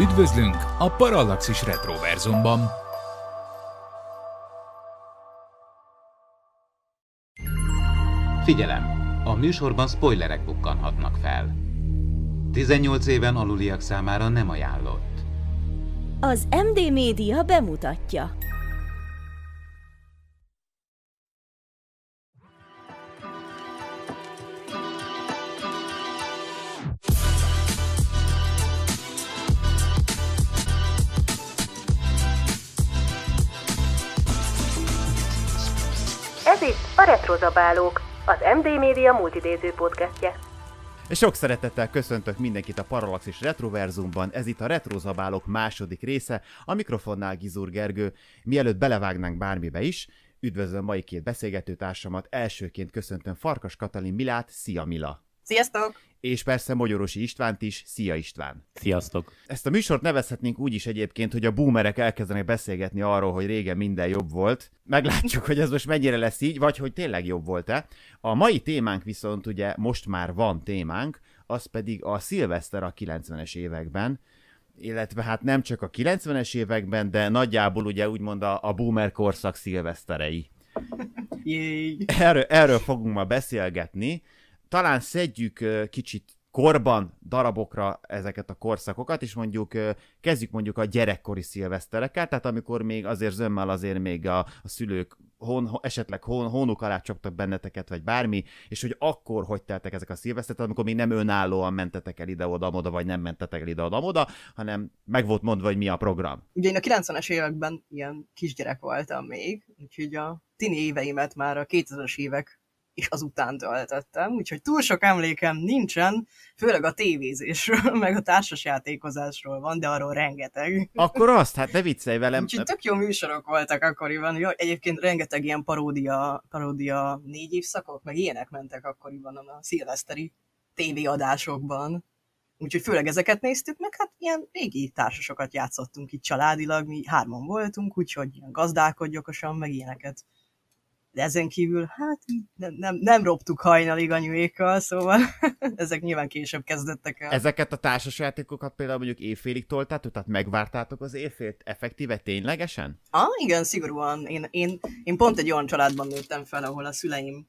Üdvözlünk a Parallaxis Retroverzumban! Figyelem! A műsorban spoilerek bukkanhatnak fel. 18 éven aluliak számára nem ajánlott. Az MD Média bemutatja. Retrozabálók, az MD Media multidéző podcastje. Sok szeretettel köszöntök mindenkit a Paralaxis Retroverzumban, ez itt a Retrozabálók második része, a mikrofonnál Gizur Gergő. Mielőtt belevágnánk bármibe is, üdvözlöm mai két beszélgetőtársamat, elsőként köszöntöm Farkas Katalin Milát, szia Mila! Sziasztok! és persze magyarosi Istvánt is. Szia István! Sziasztok! Ezt a műsort nevezhetnénk úgy is egyébként, hogy a boomerek elkezdenek beszélgetni arról, hogy régen minden jobb volt. Meglátjuk, hogy ez most mennyire lesz így, vagy hogy tényleg jobb volt-e. A mai témánk viszont ugye most már van témánk, az pedig a szilveszter a 90-es években, illetve hát nem csak a 90-es években, de nagyjából ugye úgymond a, a boomer korszak szilveszterei. Erről, erről fogunk ma beszélgetni talán szedjük kicsit korban darabokra ezeket a korszakokat, és mondjuk kezdjük mondjuk a gyerekkori szilvesztereket, tehát amikor még azért zömmel azért még a, a szülők hon, esetleg hon, hónuk alá csaptak benneteket, vagy bármi, és hogy akkor hogy teltek ezek a szilvesztereket, amikor még nem önállóan mentetek el ide-oda-moda, vagy nem mentetek el ide-oda-moda, hanem meg volt mondva, hogy mi a program. Ugye én a 90-es években ilyen kisgyerek voltam még, úgyhogy a tini éveimet már a 2000-es évek és azután töltöttem, úgyhogy túl sok emlékem nincsen, főleg a tévézésről, meg a társasjátékozásról van, de arról rengeteg. Akkor azt, hát ne viccelj velem. Úgyhogy tök jó műsorok voltak akkoriban, jó, egyébként rengeteg ilyen paródia, paródia négy évszakok, meg ilyenek mentek akkoriban a szilveszteri tévéadásokban. Úgyhogy főleg ezeket néztük, meg hát ilyen régi társasokat játszottunk itt családilag, mi hárman voltunk, úgyhogy ilyen gazdálkodjokosan, meg ilyeneket. De ezen kívül, hát nem, nem, nem robtuk hajnalig anyuékkal, szóval ezek nyilván később kezdettek el. Ezeket a társasjátékokat például mondjuk évfélig toltátok, tehát megvártátok az évfélt effektíve ténylegesen? Ah, igen, szigorúan. Én, én, én pont egy olyan családban nőttem fel, ahol a szüleim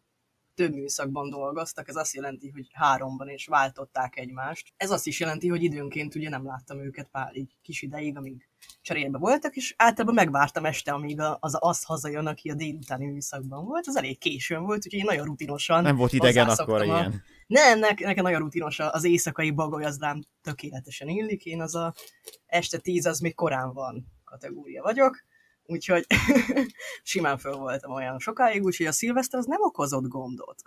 több műszakban dolgoztak, ez azt jelenti, hogy háromban és váltották egymást. Ez azt is jelenti, hogy időnként ugye nem láttam őket pár így kis ideig, amíg cserébe voltak, és általában megvártam este, amíg az az hazajön, aki a délutáni műszakban volt. Az elég későn volt, úgyhogy én nagyon rutinosan Nem volt idegen akkor a... ilyen. Nem, ne, nekem nagyon rutinos az éjszakai bagoly, az rám tökéletesen illik. Én az a este tíz, az még korán van kategória vagyok Úgyhogy simán föl voltam olyan sokáig, úgyhogy a szilveszter az nem okozott gondot.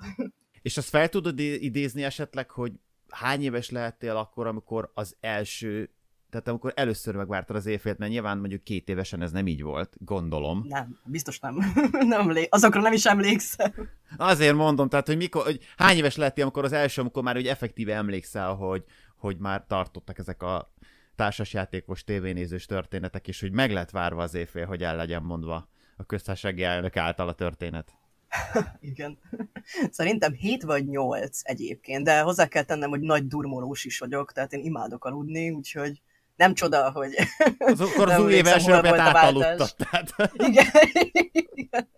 És azt fel tudod idézni esetleg, hogy hány éves lehettél akkor, amikor az első, tehát amikor először megvártad az évfélt, mert nyilván mondjuk két évesen ez nem így volt, gondolom. Nem, biztos nem. nem lé... Azokra nem is emlékszem. Azért mondom, tehát hogy, mikor, hogy hány éves lehettél, amikor az első, amikor már úgy effektíve emlékszel, hogy, hogy már tartottak ezek a társasjátékos tévénézős történetek is, hogy meg lett várva az éjfél, hogy el legyen mondva a köztársasági elnök által a történet. Igen. Szerintem 7 vagy 8 egyébként, de hozzá kell tennem, hogy nagy durmolós is vagyok, tehát én imádok aludni, úgyhogy nem csoda, hogy... Az, akkor az új év első átaludtad, tehát... Igen.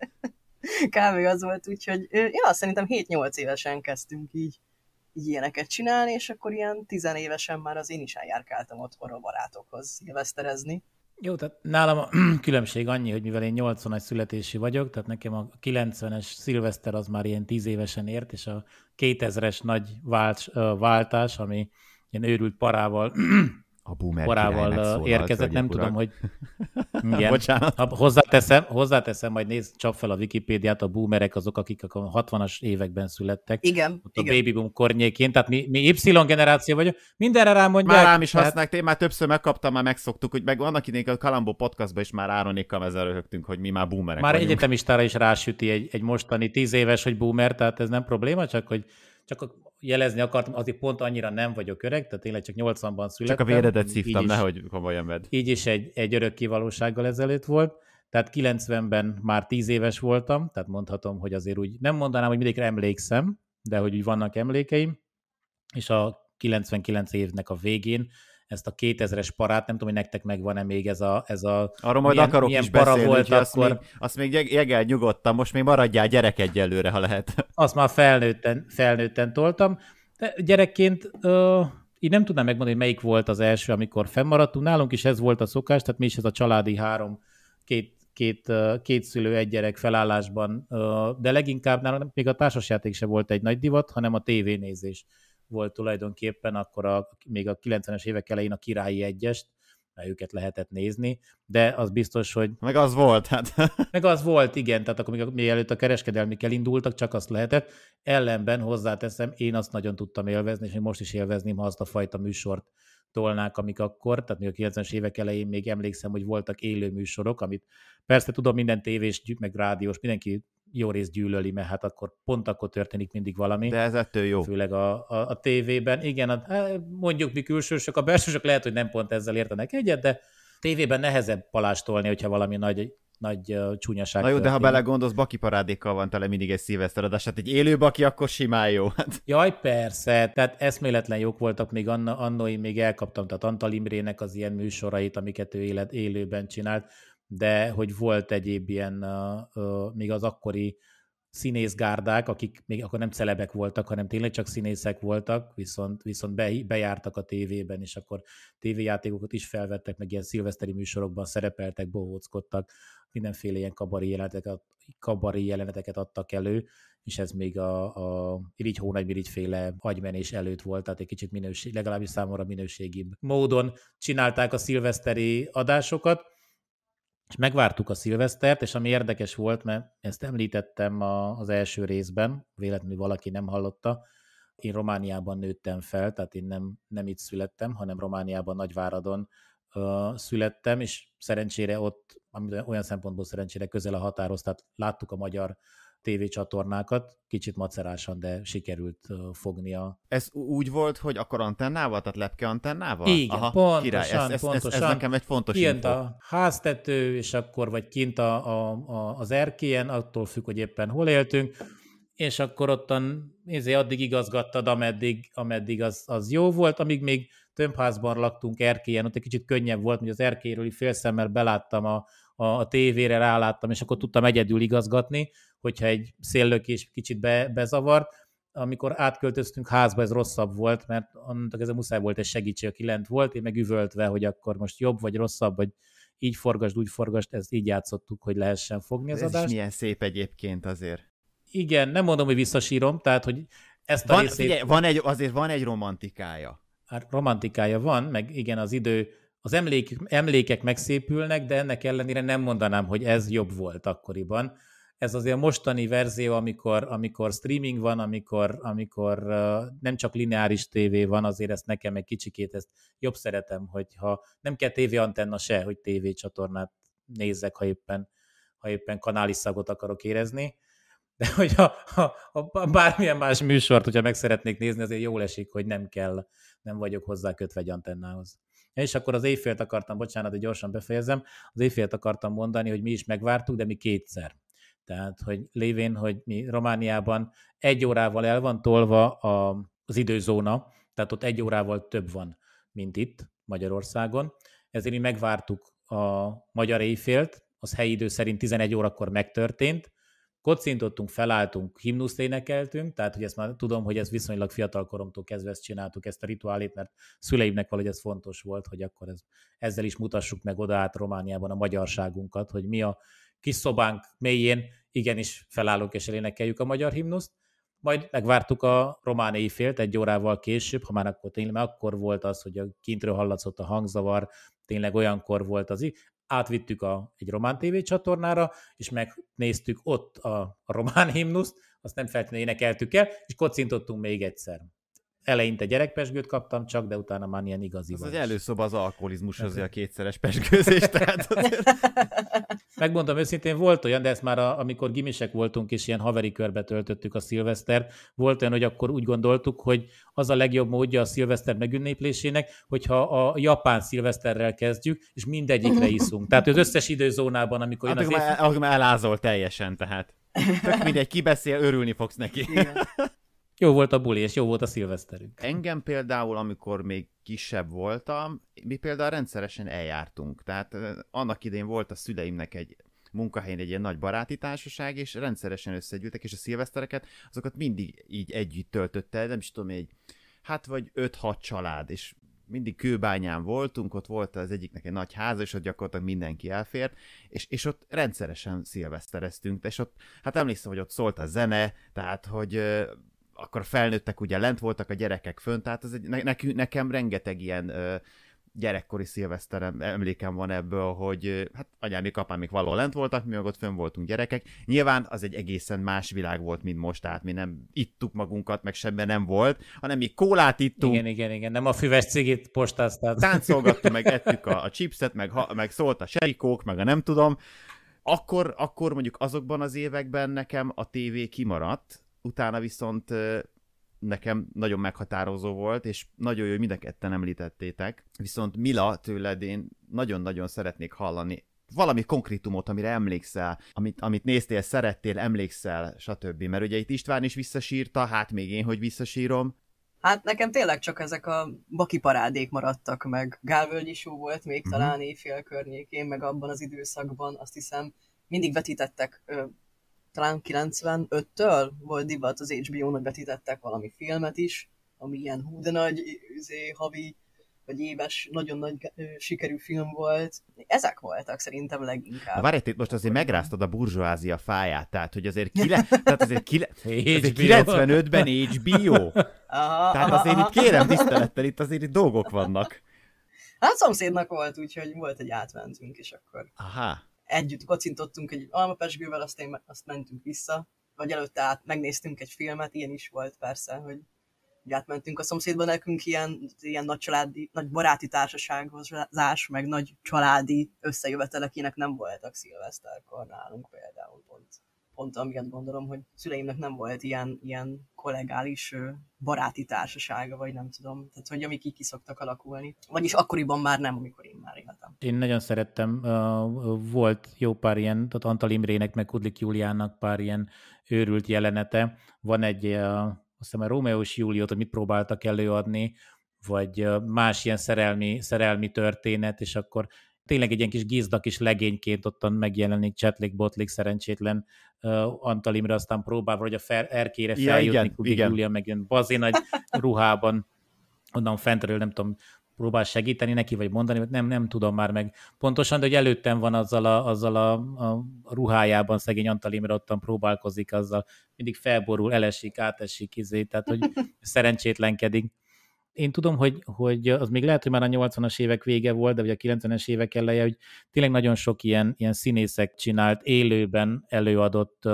Kávé az volt, úgyhogy ja, szerintem 7-8 évesen kezdtünk így így ilyeneket csinálni, és akkor ilyen tizenévesen már az én is eljárkáltam otthonról barátokhoz szilveszterezni. Jó, tehát nálam a különbség annyi, hogy mivel én 80-as születési vagyok, tehát nekem a 90-es szilveszter az már ilyen tíz évesen ért, és a 2000-es nagy váltás, ami ilyen őrült parával a boomer korával érkezett, nem tudom, hogy... Igen, Hozzáteszem, hozzáteszem, majd nézd, csap fel a Wikipédiát, a boomerek azok, akik a 60-as években születtek. Igen. Ott igen. a baby boom kornyékén, tehát mi, mi Y generáció vagyunk, mindenre mondják. Már rám is tehát... használják, én már többször megkaptam, már megszoktuk, hogy meg annak idén a Kalambó podcastban is már Áronékkal ezzel röhögtünk, hogy mi már boomerek Már vagyunk. egyetemistára is rásüti egy, egy mostani tíz éves, hogy boomer, tehát ez nem probléma, csak hogy csak a jelezni akartam, azért pont annyira nem vagyok öreg, tehát tényleg csak 80-ban születtem. Csak a véredet szívtam, nehogy komolyan vedd. Így is egy, egy örök valósággal ezelőtt volt. Tehát 90-ben már 10 éves voltam, tehát mondhatom, hogy azért úgy nem mondanám, hogy mindig emlékszem, de hogy úgy vannak emlékeim, és a 99 évnek a végén ezt a 2000-es parát, nem tudom, hogy nektek megvan-e még ez a... Ez a Arról majd milyen, akarok milyen is para beszélni, volt akkor... azt még, azt még jegel nyugodtan, most még maradjál gyerek egyelőre, ha lehet. Azt már felnőtten, felnőtten toltam. De gyerekként ö, így nem tudnám megmondani, hogy melyik volt az első, amikor fennmaradtunk. Nálunk is ez volt a szokás, tehát mi is ez a családi három, két két, két szülő, egy gyerek felállásban, de leginkább nálunk még a társasjáték se volt egy nagy divat, hanem a tévénézés volt tulajdonképpen, akkor a, még a 90-es évek elején a királyi egyest, mert őket lehetett nézni, de az biztos, hogy... Meg az volt, hát. meg az volt, igen, tehát akkor még mielőtt a kereskedelmi elindultak, csak azt lehetett. Ellenben hozzáteszem, én azt nagyon tudtam élvezni, és még most is élvezném, ha azt a fajta műsort tolnák, amik akkor, tehát még a 90-es évek elején még emlékszem, hogy voltak élő műsorok, amit persze tudom minden tévés, meg rádiós, mindenki jó részt gyűlöli, mert hát akkor pont akkor történik mindig valami. De ez ettől jó. Főleg a, a, a tévében. Igen, a, hát, hát, mondjuk mi külsősök, a belsősök lehet, hogy nem pont ezzel értenek egyet, de tévében nehezebb palástolni, hogyha valami nagy nagy uh, csúnyaság. Na jó, történt. de ha belegondolsz, baki parádékkal van tele mindig egy szilveszter adás, hát egy élő baki akkor simán jó. Hát. Jaj, persze, tehát eszméletlen jók voltak még anna, én még elkaptam, tehát Antal Imrének az ilyen műsorait, amiket ő élet, élőben csinált, de hogy volt egyéb ilyen, uh, uh, még az akkori színészgárdák, akik még akkor nem celebek voltak, hanem tényleg csak színészek voltak, viszont, viszont be, bejártak a tévében, és akkor tévéjátékokat is felvettek, meg ilyen szilveszteri műsorokban szerepeltek, bohóckodtak, mindenféle ilyen kabari jeleneteket, kabari jeleneteket adtak elő, és ez még a, a irigy hónagymirigy féle agymenés előtt volt, tehát egy kicsit minőség, legalábbis számomra minőségibb módon csinálták a szilveszteri adásokat, és megvártuk a szilvesztert, és ami érdekes volt, mert ezt említettem a, az első részben, véletlenül valaki nem hallotta, én Romániában nőttem fel, tehát én nem, nem itt születtem, hanem Romániában Nagyváradon ö, születtem, és szerencsére ott, olyan szempontból szerencsére közel a határoz, tehát láttuk a magyar tévécsatornákat, kicsit macerásan, de sikerült fognia. Ez úgy volt, hogy akkor antennával, tehát lepke antennával? Igen, Aha, pontosan, király. Ez, ez, pontosan. Ez, ez nekem egy fontos Kint info. a háztető, és akkor vagy kint a, a, a, az erkélyen, attól függ, hogy éppen hol éltünk, és akkor ottan nézé, addig igazgattad, ameddig, ameddig az, az jó volt, amíg még tömbházban laktunk erkélyen, ott egy kicsit könnyebb volt, hogy az erkélyről félszemmel beláttam a, a, a tévére ráláttam, és akkor tudtam egyedül igazgatni hogyha egy széllökés kicsit be, bezavart. Amikor átköltöztünk házba, ez rosszabb volt, mert annak ez a muszáj volt egy segítség, aki lent volt, én meg üvöltve, hogy akkor most jobb vagy rosszabb, vagy így forgasd, úgy forgasd, ezt így játszottuk, hogy lehessen fogni az ez adást. Ez milyen szép egyébként azért. Igen, nem mondom, hogy visszasírom, tehát, hogy ezt a van, részét... figyelj, van egy, azért van egy romantikája. Hát romantikája van, meg igen, az idő, az emlék, emlékek megszépülnek, de ennek ellenére nem mondanám, hogy ez jobb volt akkoriban ez azért a mostani verzió, amikor, amikor streaming van, amikor, amikor nem csak lineáris tévé van, azért ezt nekem egy kicsikét ezt jobb szeretem, hogyha nem kell tévé antenna se, hogy tévé csatornát nézzek, ha éppen, ha éppen szagot akarok érezni, de hogyha ha, ha bármilyen más műsort, hogyha meg szeretnék nézni, azért jól esik, hogy nem kell, nem vagyok hozzá kötve egy antennához. És akkor az éjfélt akartam, bocsánat, hogy gyorsan befejezem, az éjfélt akartam mondani, hogy mi is megvártuk, de mi kétszer tehát, hogy lévén, hogy mi Romániában egy órával el van tolva a, az időzóna, tehát ott egy órával több van, mint itt Magyarországon. Ezért mi megvártuk a magyar éjfélt, az helyi idő szerint 11 órakor megtörtént, kocintottunk, felálltunk, himnuszt énekeltünk, tehát hogy ezt már tudom, hogy ez viszonylag fiatal koromtól kezdve ezt csináltuk, ezt a rituálét, mert szüleimnek valahogy ez fontos volt, hogy akkor ez, ezzel is mutassuk meg oda át Romániában a magyarságunkat, hogy mi a kis szobánk mélyén igenis felállunk és elénekeljük a magyar himnuszt, majd megvártuk a román éjfélt egy órával később, ha már akkor tényleg, mert akkor volt az, hogy a kintről hallatszott a hangzavar, tényleg olyankor volt az, így átvittük a, egy román TV csatornára, és megnéztük ott a, a román himnuszt, azt nem feltétlenül énekeltük el, és kocintottunk még egyszer eleinte gyerekpesgőt kaptam csak, de utána már ilyen igazi Az, az előszoba az alkoholizmus, az hát, a kétszeres pesgőzés, tehát azért... Megmondom őszintén, volt olyan, de ezt már a, amikor gimisek voltunk és ilyen haveri körbe töltöttük a szilvesztert, volt olyan, hogy akkor úgy gondoltuk, hogy az a legjobb módja a szilveszter megünneplésének, hogyha a japán szilveszterrel kezdjük, és mindegyikre iszunk. Tehát az összes időzónában, amikor hát, az már, már elázol teljesen, tehát. Tök mindegy, kibeszél, örülni fogsz neki. Igen. Jó volt a buli, és jó volt a szilveszterünk. Engem például, amikor még kisebb voltam, mi például rendszeresen eljártunk. Tehát annak idén volt a szüleimnek egy munkahelyen egy ilyen nagy baráti társaság, és rendszeresen összegyűltek, és a szilvesztereket, azokat mindig így együtt töltötte nem is tudom, egy, hát vagy 5-6 család, és mindig kőbányán voltunk, ott volt az egyiknek egy nagy háza, és ott gyakorlatilag mindenki elfért, és, és ott rendszeresen szilvesztereztünk, és ott, hát emlékszem, hogy ott szólt a zene, tehát, hogy akkor a felnőttek ugye lent voltak, a gyerekek fönt, tehát ez egy, nekünk, nekem rengeteg ilyen ö, gyerekkori szilveszterem emlékem van ebből, hogy hát anyámik, apámik való lent voltak, mi meg ott fönn voltunk gyerekek. Nyilván az egy egészen más világ volt, mint most, tehát mi nem ittuk magunkat, meg semmi nem volt, hanem mi kólát ittunk. Igen, igen, igen, nem a füves cigit postáztál. Táncolgattunk, meg ettük a, a chipset, meg, ha, meg szólt a serikók, meg a nem tudom. Akkor, akkor mondjuk azokban az években nekem a tévé kimaradt, utána viszont nekem nagyon meghatározó volt, és nagyon jó, hogy mind ketten említettétek. Viszont Mila tőled én nagyon-nagyon szeretnék hallani valami konkrétumot, amire emlékszel, amit, amit néztél, szerettél, emlékszel, stb. Mert ugye itt István is visszasírta, hát még én, hogy visszasírom. Hát nekem tényleg csak ezek a baki parádék maradtak meg. Gálvölgyi só volt még mm-hmm. talán éjfél környékén, meg abban az időszakban, azt hiszem, mindig vetítettek talán 95-től volt divat az hbo nak betítettek valami filmet is, ami ilyen hú de nagy, üzé, havi vagy éves, nagyon nagy ö, sikerű film volt. Ezek voltak szerintem leginkább. Várj, itt most azért megráztad a burzsóázia fáját, tehát hogy azért, kile, tehát azért, kile, azért 95-ben HBO. Aha, tehát aha, azért aha. itt kérem tisztelettel, itt azért itt dolgok vannak. Hát szomszédnak volt, úgyhogy volt egy átmentünk, és akkor... Aha együtt kocintottunk egy almapesgővel, azt, én, azt mentünk vissza, vagy előtte át megnéztünk egy filmet, ilyen is volt persze, hogy hogy átmentünk a szomszédban nekünk ilyen, ilyen nagy, családi, nagy baráti társasághozás, meg nagy családi összejövetelekének nem voltak szilveszterkor nálunk például pont pont amiatt gondolom, hogy szüleimnek nem volt ilyen, ilyen kollégális baráti társasága, vagy nem tudom, tehát hogy amik így kiszoktak alakulni. Vagyis akkoriban már nem, amikor én már éltem. Én nagyon szerettem, volt jó pár ilyen, tehát Antal Imrének, meg Kudlik Júliának pár ilyen őrült jelenete. Van egy, azt hiszem a Rómeó és Júliót, mit próbáltak előadni, vagy más ilyen szerelmi, szerelmi történet, és akkor tényleg egy ilyen kis gizdak is legényként ottan megjelenik Csetlik, Botlik szerencsétlen uh, Antalimra, aztán próbálva, hogy a fel, erkére feljutni, ja, igen, Kubik Júlia megjön bazén nagy ruhában, onnan fentről nem tudom, próbál segíteni neki, vagy mondani, hogy nem, nem tudom már meg pontosan, de hogy előttem van azzal a, azzal a, a ruhájában szegény Antalimra ottan próbálkozik azzal, mindig felborul, elesik, átesik, izé, tehát hogy szerencsétlenkedik én tudom, hogy, hogy az még lehet, hogy már a 80-as évek vége volt, de vagy a 90-es évek eleje, hogy tényleg nagyon sok ilyen, ilyen színészek csinált, élőben előadott uh,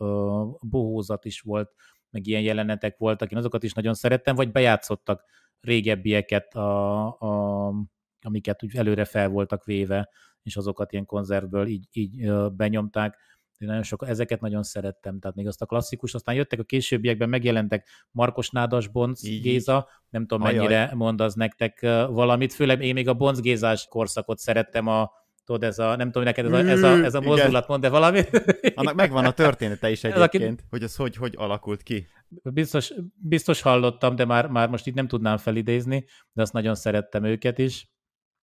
uh, bohózat is volt, meg ilyen jelenetek voltak, én azokat is nagyon szerettem, vagy bejátszottak régebbieket, a, a, amiket úgy előre fel voltak véve, és azokat ilyen konzervből így, így benyomták én nagyon sok, ezeket nagyon szerettem, tehát még azt a klasszikus, aztán jöttek a későbbiekben, megjelentek Markos Nádas, Bonc Így. Géza, nem tudom Ajaj. mennyire mond az nektek valamit, főleg én még a Bonc Gézás korszakot szerettem a tudod, ez a, nem tudom, neked ez a, ez a, mm, ez a mozdulat mond, de valami. Annak megvan a története is egyébként, aki... hogy ez hogy, hogy alakult ki. Biztos, biztos hallottam, de már, már most itt nem tudnám felidézni, de azt nagyon szerettem őket is.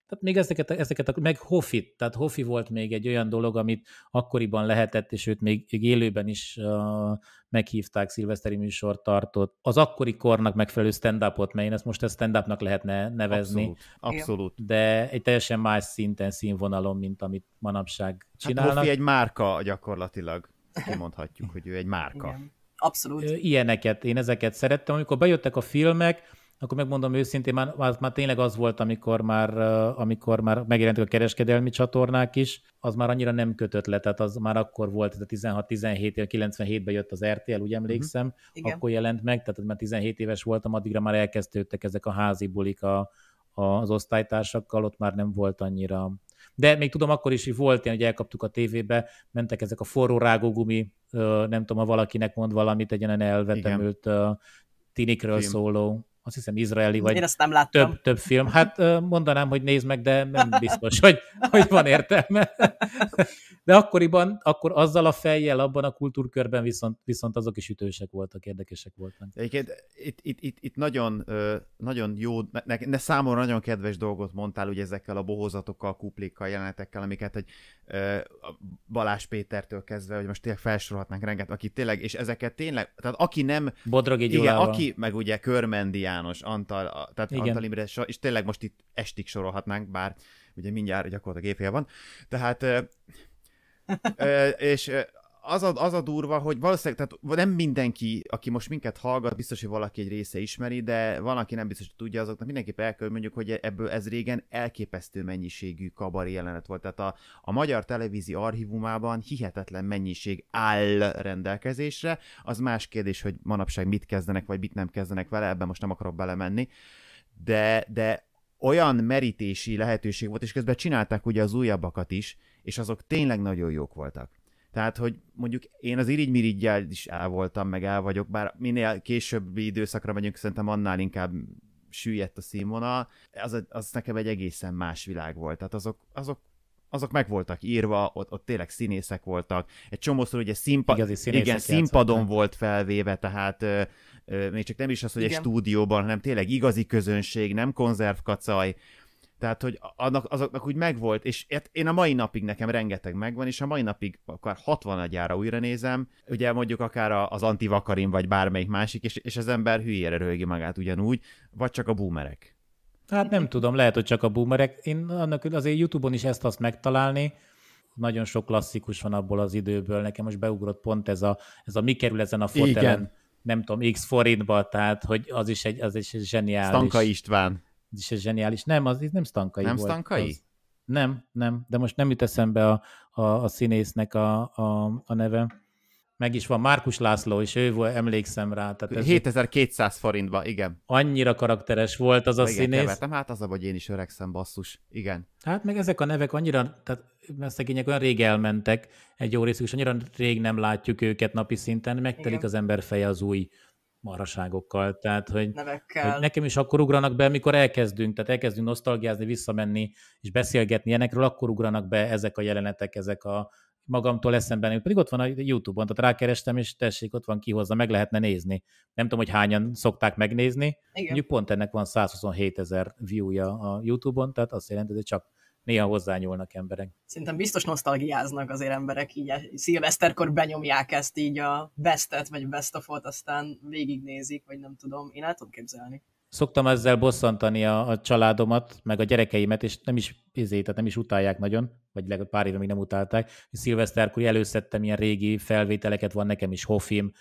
Tehát még ezeket, ezeket meg Hoffit, tehát Hoffi volt még egy olyan dolog, amit akkoriban lehetett, és őt még, még élőben is uh, meghívták, szilveszteri műsort tartott. Az akkori kornak megfelelő stand-upot, mert én ezt most a stand-upnak lehetne nevezni. Abszolút, abszolút. De egy teljesen más szinten, színvonalon, mint amit manapság csinálnak. Hát Hoffi egy márka gyakorlatilag, kimondhatjuk, hogy ő egy márka. Igen. Abszolút. Ilyeneket, én ezeket szerettem. Amikor bejöttek a filmek, akkor megmondom őszintén, már, már, már tényleg az volt, amikor már, amikor már megjelentek a kereskedelmi csatornák is, az már annyira nem kötött le, tehát az már akkor volt, tehát 16-17 97-ben jött az RTL, úgy emlékszem, uh-huh. akkor jelent meg, tehát már 17 éves voltam, addigra már elkezdődtek ezek a házi bulik a, a, az osztálytársakkal, ott már nem volt annyira de még tudom, akkor is hogy volt ilyen, hogy elkaptuk a tévébe, mentek ezek a forró rágógumi, nem tudom, ha valakinek mond valamit, egy ilyen elvetemült tinikről szóló azt hiszem izraeli, vagy Én azt nem láttam. Több, több film. Hát mondanám, hogy nézd meg, de nem biztos, hogy, hogy van értelme. De akkoriban, akkor azzal a fejjel, abban a kultúrkörben viszont, viszont azok is ütősek voltak, érdekesek voltak. Egyébként itt, itt, itt, itt nagyon, nagyon jó, ne, ne számomra nagyon kedves dolgot mondtál, ugye ezekkel a bohozatokkal, kuplikkal, jelenetekkel, amiket egy Balás Pétertől kezdve, hogy most tényleg felsorolhatnánk rengeteg, aki tényleg, és ezeket tényleg, tehát aki nem... Bodrogi Gyulával. Igen, aki, meg ugye Körmendián, János, Antal, tehát Igen. Antal Imre, és tényleg most itt estig sorolhatnánk, bár ugye mindjárt gyakorlatilag éjfél van. Tehát és az a, az a durva, hogy valószínűleg tehát nem mindenki, aki most minket hallgat, biztos, hogy valaki egy része ismeri, de van, aki nem biztos, hogy tudja, azoknak mindenképp el kell mondjuk, hogy ebből ez régen elképesztő mennyiségű kabari jelenet volt. Tehát a, a magyar televízió archívumában hihetetlen mennyiség áll rendelkezésre. Az más kérdés, hogy manapság mit kezdenek, vagy mit nem kezdenek vele, ebben most nem akarok belemenni. De, de olyan merítési lehetőség volt, és közben csinálták ugye az újabbakat is, és azok tényleg nagyon jók voltak. Tehát, hogy mondjuk én az irigymirigyel is el voltam, meg el vagyok, bár minél későbbi időszakra megyünk, szerintem annál inkább süllyedt a színvonal, az, az nekem egy egészen más világ volt. Tehát azok, azok azok meg voltak írva, ott, ott tényleg színészek voltak. Egy csomószor ugye színpa- igen, színpadon játszottak. volt felvéve, tehát ö, ö, még csak nem is az, hogy igen. egy stúdióban, hanem tényleg igazi közönség, nem konzervkacaj, tehát, hogy annak, azoknak úgy megvolt, és hát én a mai napig nekem rengeteg megvan, és a mai napig akár 60 gyára újra nézem, ugye mondjuk akár az antivakarin, vagy bármelyik másik, és, és az ember hülyére röhögi magát ugyanúgy, vagy csak a boomerek. Hát nem tudom, lehet, hogy csak a boomerek. Én annak azért YouTube-on is ezt azt megtalálni, nagyon sok klasszikus van abból az időből, nekem most beugrott pont ez a, ez a mi kerül ezen a fotelen, Igen. nem tudom, x forintba, tehát hogy az is egy, az is egy zseniális. Stanka István ez is egy zseniális. Nem, az nem Stankai Nem volt, Stankai? Az. Nem, nem, de most nem jut eszembe a, a, a színésznek a, a, a neve. Meg is van Márkus László, és ő volt, emlékszem rá. Tehát ez 7200 forintba, igen. Annyira karakteres volt az a igen, színész. Kevertem, hát az a, hogy én is öregszem, basszus. Igen. Hát meg ezek a nevek annyira, tehát mert szegények olyan rég elmentek egy jó részük, és annyira rég nem látjuk őket napi szinten, megtelik igen. az ember feje az új maraságokkal, tehát hogy, hogy nekem is akkor ugranak be, amikor elkezdünk, tehát elkezdünk nosztalgiázni, visszamenni és beszélgetni ilyenekről, akkor ugranak be ezek a jelenetek, ezek a magamtól eszemben, pedig ott van a Youtube-on, tehát rákerestem, és tessék, ott van kihozza, meg lehetne nézni. Nem tudom, hogy hányan szokták megnézni, Igen. mondjuk pont ennek van 127 ezer view-ja a Youtube-on, tehát azt jelenti, hogy csak néha hozzányúlnak emberek. Szerintem biztos nosztalgiáznak azért emberek, így szilveszterkor benyomják ezt így a bestet, vagy best of aztán végignézik, vagy nem tudom, én el tudom képzelni. Szoktam ezzel bosszantani a, a családomat, meg a gyerekeimet, és nem is izé, tehát nem is utálják nagyon, vagy legalább pár éve még nem utálták. Szilveszterkor előszedtem ilyen régi felvételeket, van nekem is Hofim,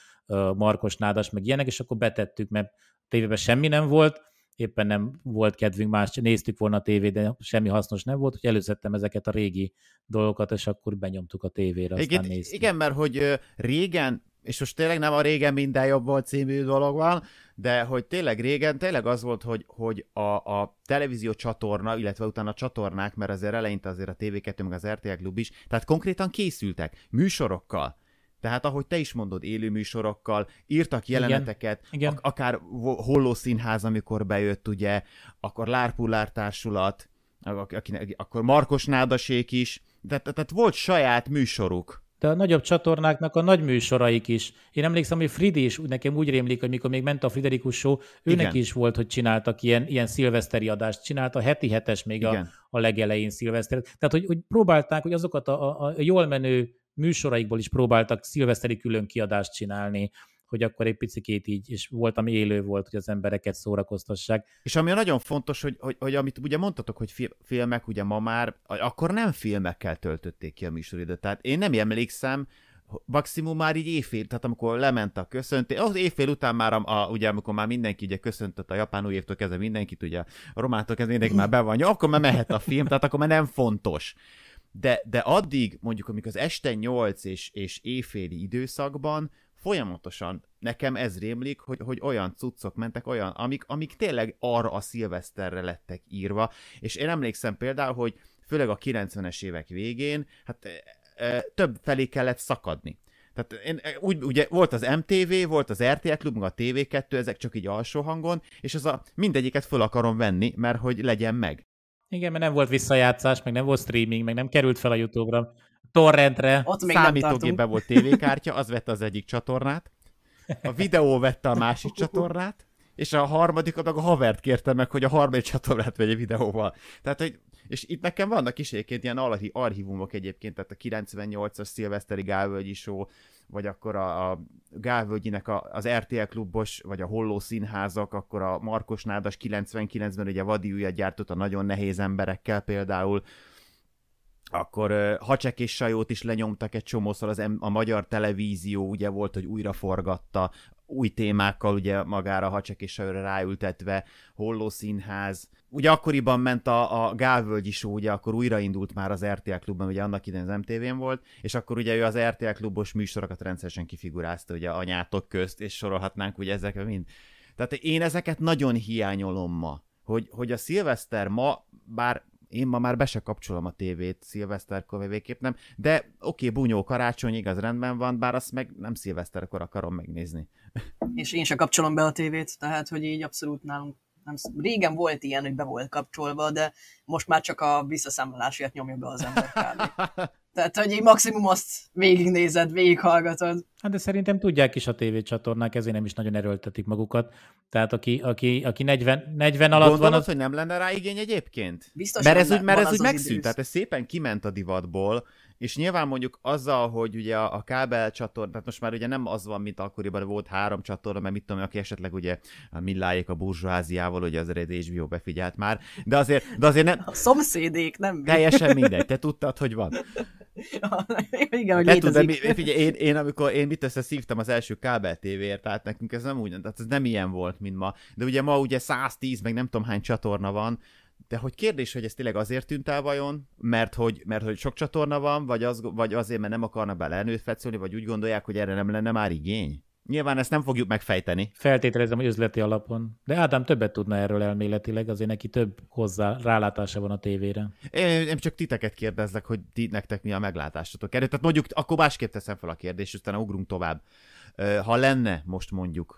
Markos Nádas, meg ilyenek, és akkor betettük, mert tévében semmi nem volt, éppen nem volt kedvünk más, néztük volna a tévét, de semmi hasznos nem volt, hogy előzettem ezeket a régi dolgokat, és akkor benyomtuk a tévére, aztán igen, néztük. Igen, mert hogy régen, és most tényleg nem a régen minden jobb volt című dolog van, de hogy tényleg régen, tényleg az volt, hogy, hogy a, a televízió csatorna, illetve utána a csatornák, mert azért eleinte azért a TV2 meg az RTL Klub is, tehát konkrétan készültek műsorokkal tehát ahogy te is mondod, műsorokkal írtak jeleneteket, Igen. Igen. Ak- akár Színház, amikor bejött, ugye, akkor Lárpullár társulat, ak- ak- akkor Markos Nádasék is, tehát, tehát volt saját műsoruk de a nagyobb csatornáknak a nagy műsoraik is. Én emlékszem, hogy Fridi is, nekem úgy rémlik, hogy mikor még ment a Friderikus show, őnek is volt, hogy csináltak ilyen, ilyen szilveszteri adást, a heti hetes még a, a legelején szilveszteri. Tehát, hogy, hogy próbálták, hogy azokat a, a, a jól menő műsoraikból is próbáltak szilveszteri külön kiadást csinálni, hogy akkor egy picikét így, és voltam élő volt, hogy az embereket szórakoztassák. És ami nagyon fontos, hogy, hogy, hogy amit ugye mondtatok, hogy filmek ugye ma már, akkor nem filmekkel töltötték ki a műsoridőt. Tehát én nem emlékszem, maximum már így éjfél, tehát amikor lement a köszönté, az éjfél után már, a, a, ugye amikor már mindenki ugye köszöntött a japán új évtől kezdve mindenkit, ugye a romántól kezdve mindenki már van, akkor már mehet a film, tehát akkor már nem fontos de, de addig, mondjuk amikor az este 8 és, és éjféli időszakban folyamatosan nekem ez rémlik, hogy, hogy olyan cuccok mentek, olyan, amik, amik tényleg arra a szilveszterre lettek írva, és én emlékszem például, hogy főleg a 90-es évek végén, hát e, e, több felé kellett szakadni. Tehát én, e, úgy, ugye volt az MTV, volt az RTL Klub, meg a TV2, ezek csak így alsó hangon, és az a mindegyiket föl akarom venni, mert hogy legyen meg. Igen, mert nem volt visszajátszás, meg nem volt streaming, meg nem került fel a YouTube-ra. Torrentre. Ott még Számítógépben volt tévékártya, az vette az egyik csatornát, a videó vette a másik csatornát, és a harmadik adag a havert kérte meg, hogy a harmadik csatornát vegye videóval. Tehát, hogy és itt nekem vannak is egyébként ilyen archívumok egyébként, tehát a 98-as Szilveszteri Gálvölgyi Show, vagy akkor a, a Gálvölgyinek a, az RTL klubos, vagy a Holló színházak, akkor a Markos Nádas 99-ben ugye vadi ujjat gyártott a nagyon nehéz emberekkel például, akkor Hacsek és Sajót is lenyomtak egy csomószor, az a magyar televízió ugye volt, hogy újra forgatta, új témákkal ugye magára a őre ráültetve, hollószínház, ugye akkoriban ment a, a Gálvölgyi show, ugye akkor újraindult már az RTL klubban, ugye annak idején az MTV-n volt, és akkor ugye ő az RTL klubos műsorokat rendszeresen kifigurázta ugye anyátok közt, és sorolhatnánk ugye ezeket mind. Tehát én ezeket nagyon hiányolom ma, hogy, hogy a szilveszter ma, bár én ma már be se kapcsolom a tévét szilveszterkor, vagy végképp nem. De oké, okay, bunyó karácsony, igaz, rendben van, bár azt meg nem szilveszterkor akarom megnézni. És én se kapcsolom be a tévét, tehát hogy így abszolút nálunk nem, régen volt ilyen, hogy be volt kapcsolva, de most már csak a visszaszámolásért nyomja be az ember Tehát, hogy így maximum azt végignézed, végighallgatod. Hát de szerintem tudják is a tévécsatornák, ezért nem is nagyon erőltetik magukat. Tehát aki, aki, aki 40, 40 alatt Gondolod, van... Az... hogy nem lenne rá igény egyébként? Biztos mert ez, mert ez úgy megszűnt, tehát ez szépen kiment a divatból, és nyilván mondjuk azzal, hogy ugye a, kábel csatorna, tehát most már ugye nem az van, mint akkoriban volt három csatorna, mert mit tudom, aki esetleg ugye a millájék a burzsóáziával, ugye az eredet HBO befigyelt már, de azért, de azért nem... A szomszédék, nem? Teljesen mindegy, te tudtad, hogy van. Ja, igen, hogy Tudom, de figyelj, én, én, amikor én mit összeszívtam az első kábel tévéért, tehát nekünk ez nem úgy, tehát ez nem ilyen volt, mint ma. De ugye ma ugye 110, meg nem tudom hány csatorna van, de hogy kérdés, hogy ez tényleg azért tűnt el vajon, mert hogy, mert hogy sok csatorna van, vagy, az, vagy azért, mert nem akarna bele előtt vagy úgy gondolják, hogy erre nem lenne már igény? Nyilván ezt nem fogjuk megfejteni. Feltételezem, hogy üzleti alapon. De Ádám többet tudna erről elméletileg, azért neki több hozzá rálátása van a tévére. Én, én csak titeket kérdezlek, hogy ti, nektek mi a meglátásotok erről. Tehát mondjuk akkor másképp teszem fel a kérdést, utána ugrunk tovább. Ha lenne most mondjuk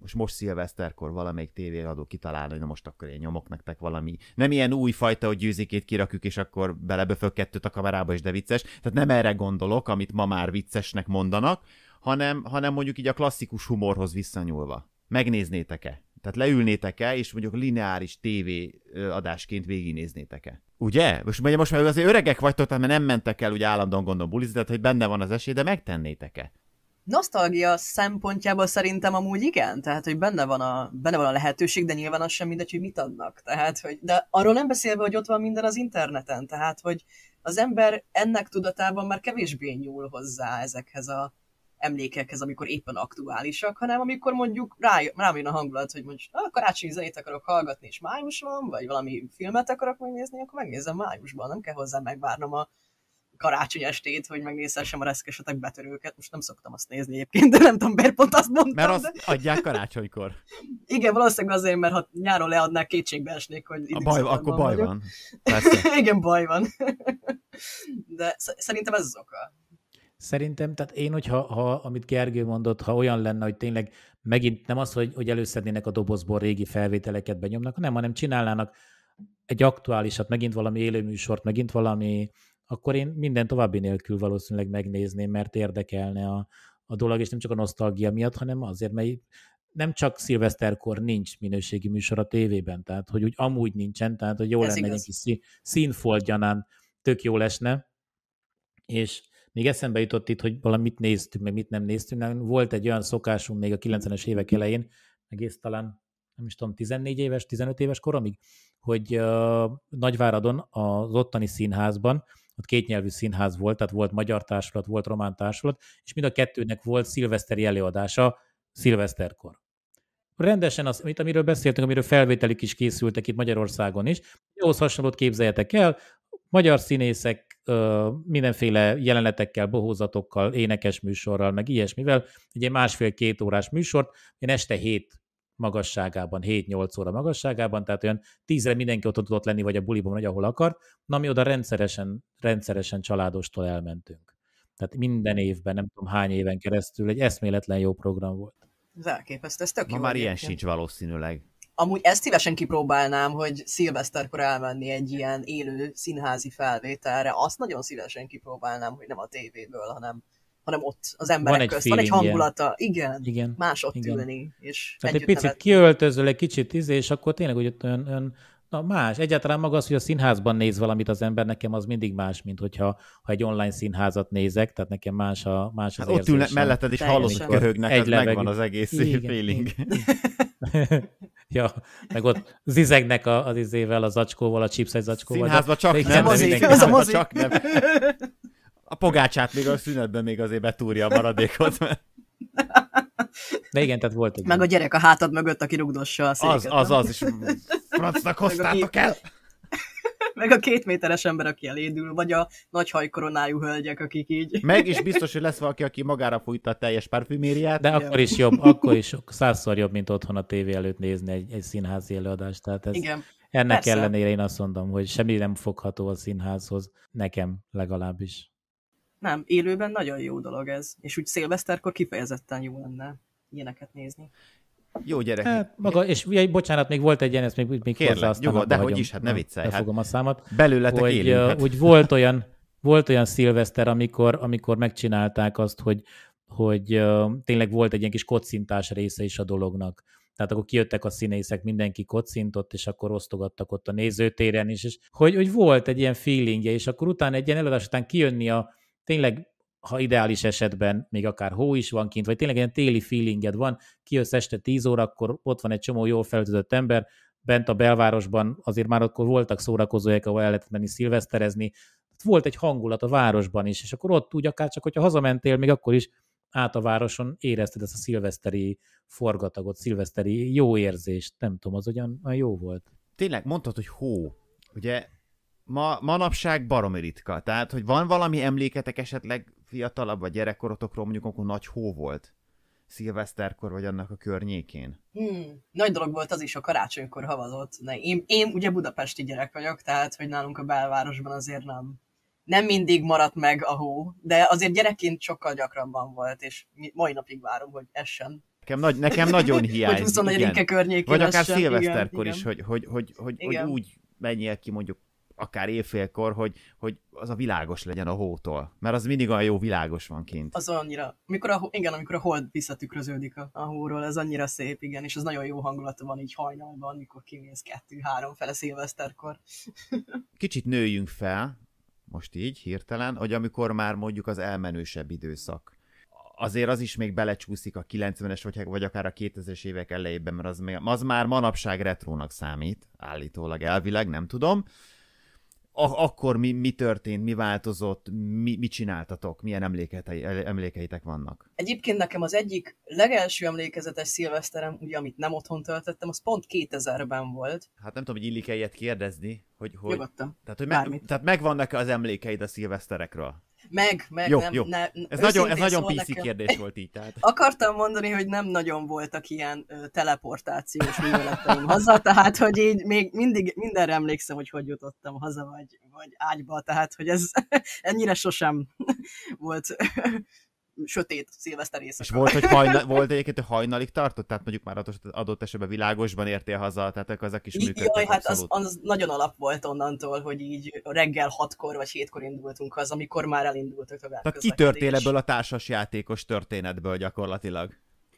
most, most szilveszterkor valamelyik tévéadó kitalálni, hogy na most akkor én nyomok nektek valami. Nem ilyen új fajta, hogy győzikét kirakjuk, és akkor beleböfök kettőt a kamerába, és de vicces. Tehát nem erre gondolok, amit ma már viccesnek mondanak, hanem, hanem mondjuk így a klasszikus humorhoz visszanyúlva. Megnéznétek-e? Tehát leülnétek-e, és mondjuk lineáris TV adásként végignéznétek-e? Ugye? Most, ugye most már azért öregek vagytok, mert nem mentek el ugye állandóan gondolom bulizni, tehát hogy benne van az esély, de megtennétek-e? nosztalgia szempontjából szerintem amúgy igen, tehát hogy benne van, a, benne van a lehetőség, de nyilván az sem mindegy, hogy mit adnak. Tehát, hogy, de arról nem beszélve, hogy ott van minden az interneten, tehát hogy az ember ennek tudatában már kevésbé nyúl hozzá ezekhez a emlékekhez, amikor éppen aktuálisak, hanem amikor mondjuk rá, rám jön a hangulat, hogy mondjuk a karácsonyi zenét akarok hallgatni, és május van, vagy valami filmet akarok megnézni, akkor megnézem májusban, nem kell hozzá megvárnom a karácsony estét, hogy megnézhessem a reszkesetek betörőket. Most nem szoktam azt nézni egyébként, de nem tudom, miért pont azt mondtam. Mert azt de... adják karácsonykor. Igen, valószínűleg azért, mert ha nyáron leadnák, kétségbe esnék, hogy a baj, akkor baj vagyok. van. Igen, baj van. de szerintem ez az oka. Szerintem, tehát én, hogyha ha, amit Gergő mondott, ha olyan lenne, hogy tényleg megint nem az, hogy, hogy előszednének a dobozból régi felvételeket benyomnak, hanem, hanem csinálnának egy aktuálisat, megint valami élőműsort, megint valami akkor én minden további nélkül valószínűleg megnézném, mert érdekelne a, a dolog, és nem csak a nosztalgia miatt, hanem azért, mert nem csak szilveszterkor nincs minőségi műsor a tévében, tehát hogy úgy amúgy nincsen, tehát hogy jó lenne igaz. egy kis színfoldjanán, tök jó lesne, és még eszembe jutott itt, hogy valamit néztünk, meg mit nem néztünk, nem volt egy olyan szokásunk még a 90-es évek elején, egész talán nem is tudom, 14 éves, 15 éves koromig, hogy uh, Nagyváradon, az ottani színházban ott kétnyelvű színház volt, tehát volt magyar társulat, volt román társulat, és mind a kettőnek volt szilveszteri előadása szilveszterkor. Rendesen az, amit, amiről beszéltünk, amiről felvételik is készültek itt Magyarországon is, ahhoz hasonlót képzeljetek el, magyar színészek mindenféle jelenetekkel, bohózatokkal, énekes műsorral, meg ilyesmivel, egy másfél-két órás műsort, én este hét magasságában, 7-8 óra magasságában, tehát olyan tízre mindenki otthon tudott lenni, vagy a buliban, vagy ahol akar, na mi oda rendszeresen, rendszeresen családostól elmentünk. Tehát minden hm. évben, nem tudom hány éven keresztül egy eszméletlen jó program volt. Ez elképesztő, ez tök Ma jó. már ilyen sincs valószínűleg. Amúgy ezt szívesen kipróbálnám, hogy szilveszterkor elmenni egy ilyen élő színházi felvételre. Azt nagyon szívesen kipróbálnám, hogy nem a tévéből, hanem hanem ott az emberek van közt. Egy van egy hangulata, igen, igen más ott igen. ülni. És Tehát egy picit nevetni. kiöltözöl, egy kicsit izé, és akkor tényleg hogy ott olyan, olyan Na más, egyáltalán maga az, hogy a színházban néz valamit az ember, nekem az mindig más, mint hogyha ha egy online színházat nézek, tehát nekem más, a, más hát az hát Ott ülnek melletted, és hallod köhögnek, egy levegő. megvan az egész igen, feeling. Igen. ja, meg ott zizegnek az izével, az acskóval, a chipset zacskóval Színházban csak nem. az nem, az nem, az nem, az nem, nem, nem, nem, A pogácsát még a szünetben még azért betúrja a maradékot. Mert... De igen, tehát volt egy... Meg a gyerek a hátad mögött, aki rugdossa a széket. Az, az, az is. Francnak hoztátok el! meg a két méteres ember, aki elédül, vagy a nagy hajkoronájú hölgyek, akik így... Meg is biztos, hogy lesz valaki, aki magára fújta a teljes parfümériát. De akkor is jobb, akkor is százszor jobb, mint otthon a tévé előtt nézni egy, egy színházi előadást. Tehát ez, Igen. Ennek Persze. ellenére én azt mondom, hogy semmi nem fogható a színházhoz, nekem legalábbis. Nem, élőben nagyon jó dolog ez. És úgy szilveszterkor kifejezetten jó lenne ilyeneket nézni. Jó gyerek. Hát, maga, és ja, bocsánat, még volt egy ilyen, ezt még, még Kérlek, nyugod, de hogy is, hát ne viccelj. Hát, fogom a számot. Belőletek hogy, élünk, hát. hogy volt olyan, volt olyan szilveszter, amikor, amikor megcsinálták azt, hogy, hogy uh, tényleg volt egy ilyen kis kocintás része is a dolognak. Tehát akkor kijöttek a színészek, mindenki kocintott, és akkor osztogattak ott a nézőtéren is, és hogy, hogy volt egy ilyen feelingje, és akkor utána egy ilyen előadás után kijönni a, tényleg, ha ideális esetben még akár hó is van kint, vagy tényleg ilyen téli feelinged van, kijössz este 10 órakor, ott van egy csomó jól feltöltött ember, bent a belvárosban azért már akkor voltak szórakozóek, ahol el lehetett menni szilveszterezni, volt egy hangulat a városban is, és akkor ott úgy akár csak, hogyha hazamentél, még akkor is át a városon érezted ezt a szilveszteri forgatagot, szilveszteri jó érzést, nem tudom, az olyan jó volt. Tényleg mondtad, hogy hó, ugye ma, manapság baromi ritka. Tehát, hogy van valami emléketek esetleg fiatalabb vagy gyerekkorotokról, mondjuk akkor nagy hó volt szilveszterkor, vagy annak a környékén? Hmm. Nagy dolog volt az is a karácsonykor havazott. Na, én, én ugye budapesti gyerek vagyok, tehát hogy nálunk a belvárosban azért nem, nem mindig maradt meg a hó, de azért gyerekként sokkal gyakrabban volt, és mai napig várom, hogy essen. Nekem, nagy, nekem nagyon hiányzik. hogy 24 környékén Vagy akár szilveszterkor is, hogy, hogy, hogy, hogy, hogy úgy menjél ki mondjuk akár évfélkor, hogy, hogy az a világos legyen a hótól. Mert az mindig olyan jó világos van kint. Az annyira, mikor a, igen, amikor a hold visszatükröződik a, a hóról, ez annyira szép, igen, és az nagyon jó hangulata van így hajnalban, amikor kimész kettő-három fele szilveszterkor. Kicsit nőjünk fel, most így hirtelen, hogy amikor már mondjuk az elmenősebb időszak azért az is még belecsúszik a 90-es vagy, vagy akár a 2000-es évek elejében, mert az, még, az már manapság retrónak számít, állítólag elvileg, nem tudom akkor mi, mi történt, mi változott, mi, mit csináltatok, milyen emlékei emlékeitek vannak? Egyébként nekem az egyik legelső emlékezetes szilveszterem, ugye, amit nem otthon töltöttem, az pont 2000-ben volt. Hát nem tudom, hogy illik ilyet kérdezni, hogy... hogy Nyugodtan. Tehát, hogy me- tehát megvannak az emlékeid a szilveszterekről? Meg, meg, jó, nem, jó. Ne, ez nagyon, ez nagyon szóval PC nekem, kérdés volt így. Tehát. Akartam mondani, hogy nem nagyon voltak ilyen ö, teleportációs műveleteim haza, tehát hogy így még mindig mindenre emlékszem, hogy hogy jutottam haza, vagy, vagy ágyba, tehát hogy ez ennyire sosem volt sötét szilveszter éjszaka. És volt, hogy hajna, volt egyébként, hogy hajnalig tartott? Tehát mondjuk már adott esetben világosban értél haza, tehát ezek is működtek Jaj, hát az, az, nagyon alap volt onnantól, hogy így reggel hatkor vagy hétkor indultunk az amikor már elindultak tovább. Tehát kitörtél ebből a társas játékos történetből gyakorlatilag.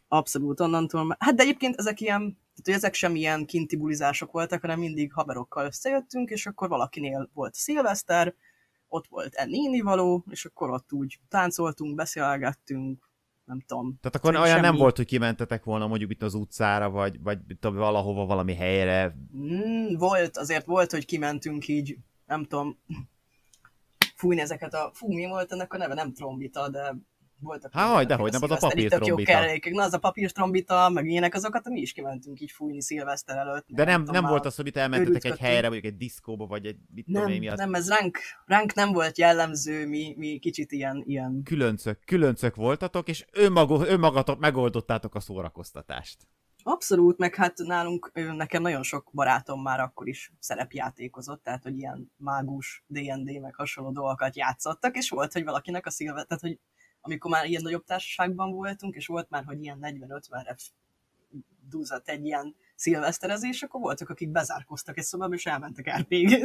Abszolút, onnantól. Hát de egyébként ezek ilyen, tehát, hogy ezek sem ilyen kinti bulizások voltak, hanem mindig haverokkal összejöttünk, és akkor valakinél volt szilveszter, ott volt enni, való, és akkor ott úgy táncoltunk, beszélgettünk, nem tudom. Tehát akkor olyan semmi... nem volt, hogy kimentetek volna mondjuk itt az utcára, vagy, vagy tudom, valahova valami helyre? Mm, volt, azért volt, hogy kimentünk így, nem tudom, fújni ezeket a, fú, mi volt ennek a neve, nem trombita, de voltak. Há, hogy dehogy nem, az a papírtrombita. Na, az a papírtrombita, meg ilyenek azokat, mi is kimentünk így fújni szilveszter előtt. De nem, nem, nem volt az, hogy itt elmentetek egy helyre, vagy egy diszkóba, vagy egy mit nem, tudom én az... Nem, ez ránk, ránk nem volt jellemző, mi, mi kicsit ilyen, ilyen... Különcök, különcök voltatok, és önmagó, önmagatok megoldottátok a szórakoztatást. Abszolút, meg hát nálunk, nekem nagyon sok barátom már akkor is szerepjátékozott, tehát hogy ilyen mágus D&D meg hasonló dolgokat játszottak, és volt, hogy valakinek a szilve, tehát hogy amikor már ilyen nagyobb társaságban voltunk, és volt már, hogy ilyen 40-50-re dúzat egy ilyen szilveszterezés, akkor voltak, akik bezárkoztak egy szobában, és elmentek rpg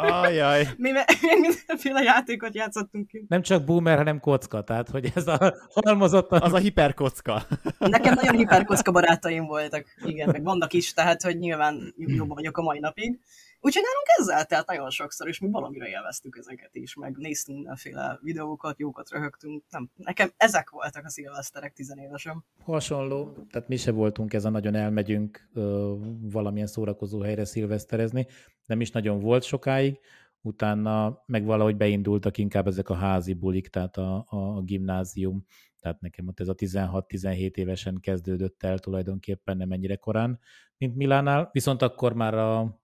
Ajaj. Mi, mi mindenféle játékot játszottunk ki. Nem csak boomer, hanem kocka, tehát hogy ez a halmozott Az a hiperkocka. Nekem nagyon hiperkocka barátaim voltak, igen, meg vannak is, tehát hogy nyilván jobban vagyok a mai napig. Úgyhogy nálunk ezzel telt nagyon sokszor, és mi valamire élveztük ezeket is, meg néztünk mindenféle videókat, jókat röhögtünk. Nem, nekem ezek voltak a szilveszterek tizenévesen. Hasonló, tehát mi se voltunk ez a nagyon elmegyünk ö, valamilyen szórakozó helyre szilveszterezni, nem is nagyon volt sokáig, utána meg valahogy beindultak inkább ezek a házi bulik, tehát a, a, a gimnázium, tehát nekem ott ez a 16-17 évesen kezdődött el tulajdonképpen, nem ennyire korán, mint Milánál, viszont akkor már a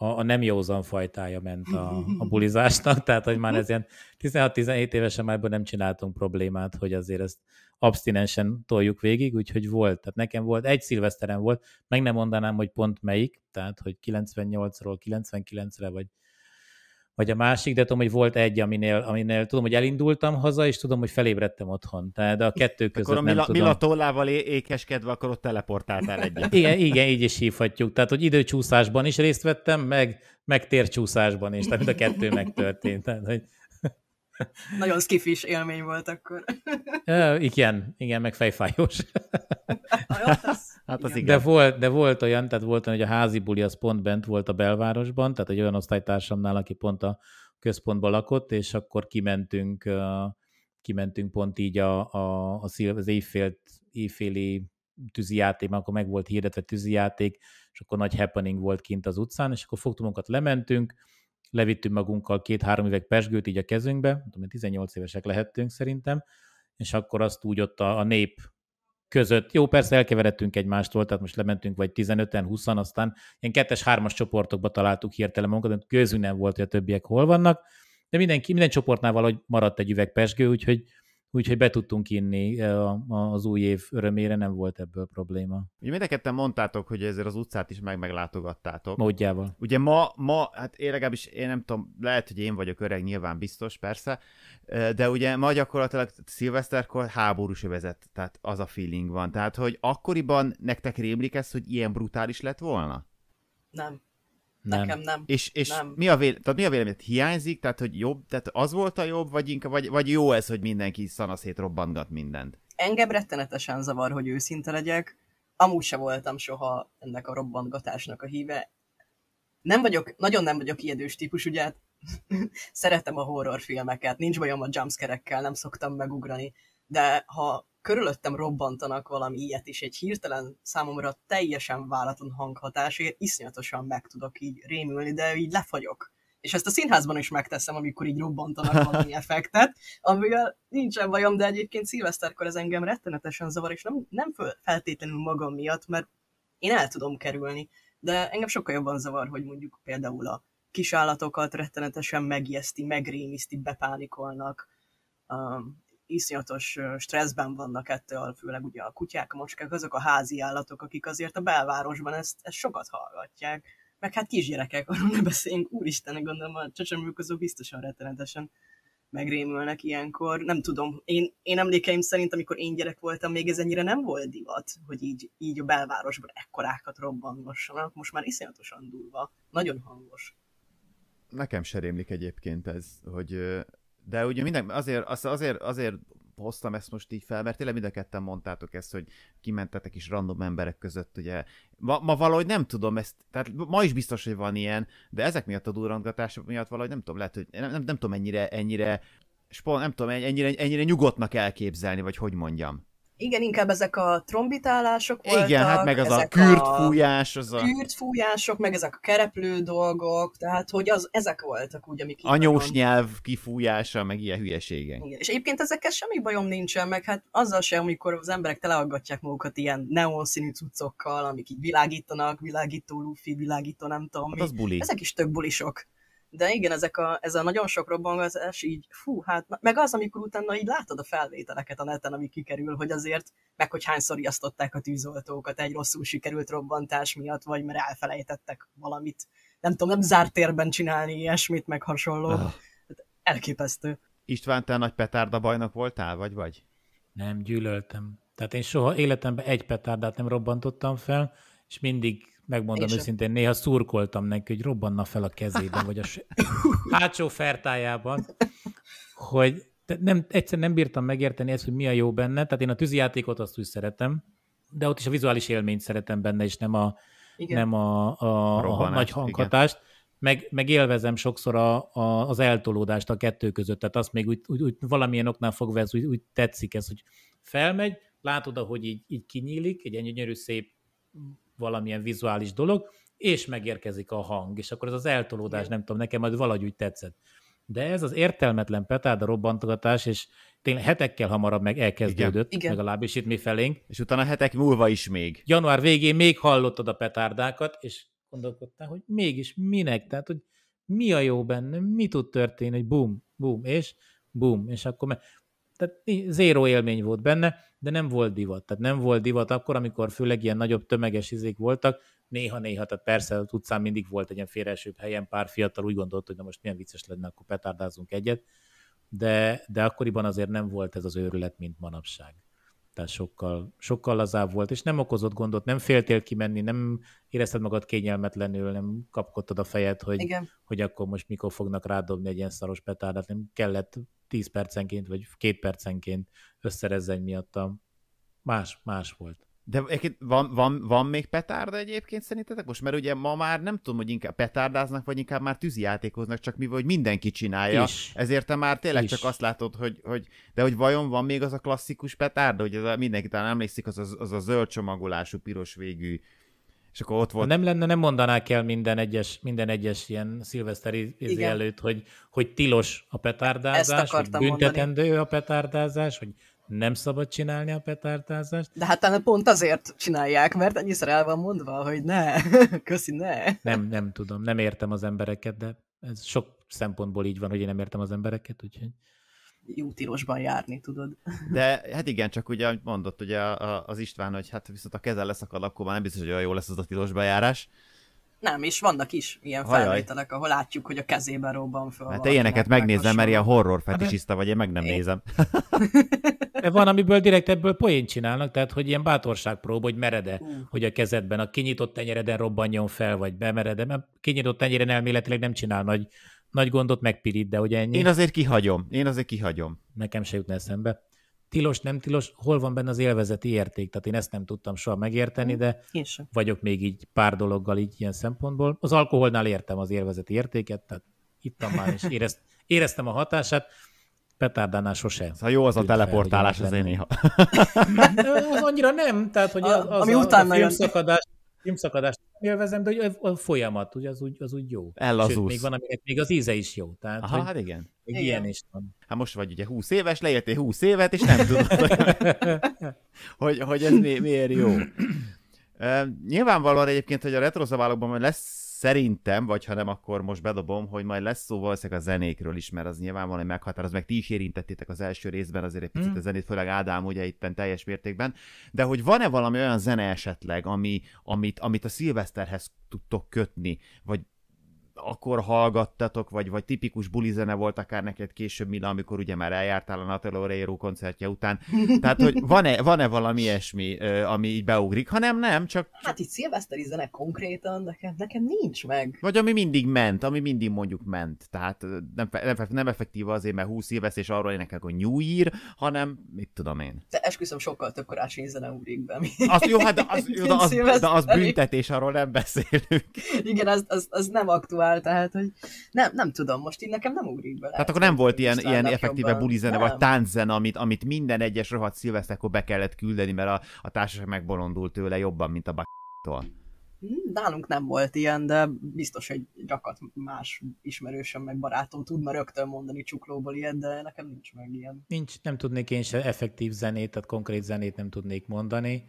a, a nem józan fajtája ment a, a bulizásnak, tehát hogy már ez ilyen 16-17 évesen már ebből nem csináltunk problémát, hogy azért ezt abstinensen toljuk végig, úgyhogy volt. Tehát nekem volt, egy szilveszteren volt, meg nem mondanám, hogy pont melyik, tehát hogy 98-ról 99-re, vagy vagy a másik, de tudom, hogy volt egy, aminél, aminél tudom, hogy elindultam haza, és tudom, hogy felébredtem otthon. Tehát a kettő között akkor a Mila, nem tudom. Mila tollával ékeskedve, akkor ott teleportáltál egyet. igen, igen, így is hívhatjuk. Tehát, hogy időcsúszásban is részt vettem, meg, meg tércsúszásban is. Tehát mind a kettő megtörtént. Tehát, hogy... Nagyon skifis élmény volt akkor. igen, igen, meg fejfájós. Hát az igen. De volt, de volt olyan, tehát volt olyan, hogy a házi buli az pont bent volt a belvárosban, tehát egy olyan osztálytársamnál, aki pont a központban lakott, és akkor kimentünk, kimentünk pont így a, a, a az évfélt, évféli tűzijáték, mert akkor meg volt hirdetve tűzijáték, és akkor nagy happening volt kint az utcán, és akkor fogtunk lementünk, levittünk magunkkal két-három üveg pesgőt így a kezünkbe, tudom, 18 évesek lehettünk szerintem, és akkor azt úgy ott a, a nép között. Jó, persze elkeveredtünk egymástól, tehát most lementünk vagy 15-en, 20 aztán ilyen kettes-hármas csoportokba találtuk hirtelen magunkat, közünk nem volt, hogy a többiek hol vannak, de mindenki, minden csoportnál valahogy maradt egy üveg pesgő, úgyhogy úgyhogy be tudtunk inni e, az új év örömére, nem volt ebből probléma. Ugye mind a ketten mondtátok, hogy ezért az utcát is meg meglátogattátok. Módjával. Ugye ma, ma, hát én legalábbis, én nem tudom, lehet, hogy én vagyok öreg, nyilván biztos, persze, e, de ugye ma gyakorlatilag szilveszterkor háborús övezet, tehát az a feeling van. Tehát, hogy akkoriban nektek rémlik ez, hogy ilyen brutális lett volna? Nem nem. Nekem nem. És, és nem. Mi, a véle, tehát mi a véleményed? Hiányzik? Tehát, hogy jobb? Tehát az volt a jobb, vagy, inkább, vagy, vagy jó ez, hogy mindenki szanaszét robbantgat mindent? Engem rettenetesen zavar, hogy őszinte legyek. Amúgy se voltam soha ennek a robbantgatásnak a híve. Nem vagyok, nagyon nem vagyok ijedős típus, ugye hát szeretem a horrorfilmeket, nincs bajom a jumpscare nem szoktam megugrani, de ha körülöttem robbantanak valami ilyet is, egy hirtelen számomra teljesen váratlan hanghatásért iszonyatosan meg tudok így rémülni, de így lefagyok. És ezt a színházban is megteszem, amikor így robbantanak valami effektet, amivel nincsen bajom, de egyébként szilveszterkor ez engem rettenetesen zavar, és nem, nem feltétlenül magam miatt, mert én el tudom kerülni, de engem sokkal jobban zavar, hogy mondjuk például a kisállatokat rettenetesen megijeszti, megrémiszti, bepánikolnak, iszonyatos stresszben vannak ettől, főleg ugye a kutyák, a macskák, azok a házi állatok, akik azért a belvárosban ezt, ezt sokat hallgatják. Meg hát kisgyerekek, arról ne beszéljünk, úristen, gondolom a azok biztosan rettenetesen megrémülnek ilyenkor. Nem tudom, én, én emlékeim szerint, amikor én gyerek voltam, még ez ennyire nem volt divat, hogy így, így a belvárosban ekkorákat robbangossanak. Most már iszonyatosan durva, nagyon hangos. Nekem se rémlik egyébként ez, hogy de ugye minden, azért, azért, azért hoztam ezt most így fel, mert tényleg mind a ketten mondtátok ezt, hogy kimentetek is random emberek között, ugye. Ma, ma valahogy nem tudom ezt, tehát ma is biztos, hogy van ilyen, de ezek miatt a durrantgatás miatt valahogy nem tudom, lehet, hogy nem, nem, nem tudom ennyire, ennyire spon, nem tudom, ennyire, ennyire nyugodtnak elképzelni, vagy hogy mondjam. Igen, inkább ezek a trombitálások voltak. Igen, hát meg az a kürtfújás. Az a... Kürtfújások, meg ezek a kereplő dolgok, tehát hogy az, ezek voltak úgy, amik... Anyós nyelv kifújása, meg ilyen hülyeségen. Igen. És egyébként ezekkel semmi bajom nincsen, meg hát azzal sem, amikor az emberek teleaggatják magukat ilyen neon színű cuccokkal, amik így világítanak, világító lufi, világító nem tudom hát Az buli. Ezek is tök bulisok. De igen, ezek a, ez a nagyon sok robbangozás így, fú, hát meg az, amikor utána így látod a felvételeket a neten, ami kikerül, hogy azért, meg hogy hányszor riasztották a tűzoltókat egy rosszul sikerült robbantás miatt, vagy mert elfelejtettek valamit, nem tudom, nem zárt térben csinálni ilyesmit, meg hasonló. Oh. Elképesztő. István, te nagy petárda bajnok voltál, vagy vagy? Nem, gyűlöltem. Tehát én soha életemben egy petárdát nem robbantottam fel, és mindig Megmondom őszintén, néha szurkoltam neki, hogy robbanna fel a kezében, vagy a hátsó fertájában, hogy nem, egyszerűen nem bírtam megérteni ezt, hogy mi a jó benne. Tehát én a tűzijátékot azt úgy szeretem, de ott is a vizuális élményt szeretem benne, és nem a, igen. nem a, a, a, a nagy hanghatást. Meg, meg élvezem sokszor a, a, az eltolódást a kettő között, tehát azt még úgy, úgy, úgy valamilyen oknál fogva ez úgy, úgy tetszik ez, hogy felmegy, látod, ahogy így, így kinyílik, egy gyönyörű szép valamilyen vizuális dolog, és megérkezik a hang, és akkor ez az eltolódás, nem tudom, nekem majd valahogy úgy tetszett. De ez az értelmetlen petáda robbantogatás, és tényleg hetekkel hamarabb meg elkezdődött, Igen. legalábbis itt mi felénk. És utána hetek múlva is még. Január végén még hallottad a petárdákat, és gondolkodtál, hogy mégis minek, tehát hogy mi a jó benne, mi tud történni, hogy bum, bum, és bum, és akkor meg tehát zéró élmény volt benne, de nem volt divat. Tehát nem volt divat akkor, amikor főleg ilyen nagyobb tömeges izék voltak, néha-néha, tehát persze az utcán mindig volt egy ilyen félreesőbb helyen, pár fiatal úgy gondolt, hogy na most milyen vicces lenne, akkor petárdázunk egyet, de, de akkoriban azért nem volt ez az őrület, mint manapság tehát sokkal, sokkal lazább volt, és nem okozott gondot, nem féltél kimenni, nem érezted magad kényelmetlenül, nem kapkodtad a fejed, hogy, Igen. hogy akkor most mikor fognak rádobni egy ilyen szaros petárdát, nem kellett 10 percenként, vagy két percenként összerezzen miatta. Más, más volt. De egyébként van, van, van még petárda egyébként szerintetek most? Mert ugye ma már nem tudom, hogy inkább petárdáznak, vagy inkább már tűzijátékoznak, csak mi hogy mindenki csinálja. Is. Ezért te már tényleg Is. csak azt látod, hogy, hogy, de hogy vajon van még az a klasszikus petárda, hogy ez a, mindenki talán emlékszik, az, az, az a zöld csomagolású, piros végű és akkor ott volt. Ha nem lenne, nem mondanák el minden egyes, minden egyes ilyen szilveszteri izé előtt, hogy, hogy tilos a petárdázás, hogy büntetendő mondani. a petárdázás, hogy nem szabad csinálni a petártázást. De hát pont azért csinálják, mert ennyiszer el van mondva, hogy ne, köszi, ne. Nem, nem tudom, nem értem az embereket, de ez sok szempontból így van, hogy én nem értem az embereket, úgyhogy tilosban járni, tudod. De hát igen, csak ugye mondott ugye az István, hogy hát viszont a kezel leszakad, akkor már nem biztos, hogy olyan jó lesz az a tilosban járás. Nem, és vannak is ilyen Hajaj. felvételek, ahol látjuk, hogy a kezében robban fel. Hát te ilyeneket megnézem, mert ilyen horror hát fetisista vagy, én meg nem én. nézem. De van, amiből direkt ebből poén csinálnak, tehát hogy ilyen prób hogy merede, mm. hogy a kezedben a kinyitott tenyereden robbanjon fel, vagy bemerede, mert kinyitott tenyeren elméletileg nem csinál nagy, nagy gondot, megpirít, de ugye ennyi. Én azért kihagyom, én azért kihagyom. Nekem se jutna eszembe tilos, nem tilos, hol van benne az élvezeti érték? Tehát én ezt nem tudtam soha megérteni, hm, de vagyok még így pár dologgal így ilyen szempontból. Az alkoholnál értem az élvezeti értéket, tehát ittam már, és érezt, éreztem a hatását. Petárdánál sose. Ha jó az a teleportálás az én néha. az annyira nem, tehát hogy az, az ami a, utána a filmszakadás, jön filmszakadást nem élvezem, de a folyamat ugye, az, úgy, az úgy jó. Ellazulsz. Sőt, még van, aminek még az íze is jó. Tehát, Aha, hát igen. igen. ilyen is van. Hát most vagy ugye 20 éves, leéltél 20 évet, és nem tudod, hogy, hogy ez mi, miért jó. Uh, nyilvánvalóan egyébként, hogy a retrozaválokban lesz szerintem, vagy ha nem, akkor most bedobom, hogy majd lesz szó valószínűleg a zenékről is, mert az nyilvánvalóan meghatároz, meg ti is érintettétek az első részben azért egy picit mm. a zenét, főleg Ádám ugye itten teljes mértékben, de hogy van-e valami olyan zene esetleg, ami, amit, amit a szilveszterhez tudtok kötni, vagy akkor hallgattatok, vagy, vagy tipikus bulizene volt akár neked később, Mila, amikor ugye már eljártál a Nataló Reiro koncertje után. Tehát, hogy van-e, van-e valami ilyesmi, ami így beugrik, hanem nem, csak... Hát itt szilveszteri zene konkrétan, nekem, nekem nincs meg. Vagy ami mindig ment, ami mindig mondjuk ment. Tehát nem, nem, nem effektív azért, mert 20 éves és arról énekel, hogy New Year, hanem mit tudom én. De esküszöm, sokkal több korácsi zene ugrik be. Mi... Az jó, hát de az, jó, de az, de az büntetés, arról nem beszélünk. Igen, az, az, az nem aktuális szóval, tehát hogy nem, nem tudom, most így nekem nem ugrik bele. Tehát akkor nem volt ilyen, ilyen effektíve bulizene vagy tánczene, amit, amit minden egyes rohadt szilveszterkor be kellett küldeni, mert a, a társaság megbolondult tőle jobban, mint a b***tól. Hmm, nálunk nem volt ilyen, de biztos, egy gyakat más ismerősöm meg barátom tud már rögtön mondani csuklóból ilyen, de nekem nincs meg ilyen. Nincs, nem tudnék én se effektív zenét, tehát konkrét zenét nem tudnék mondani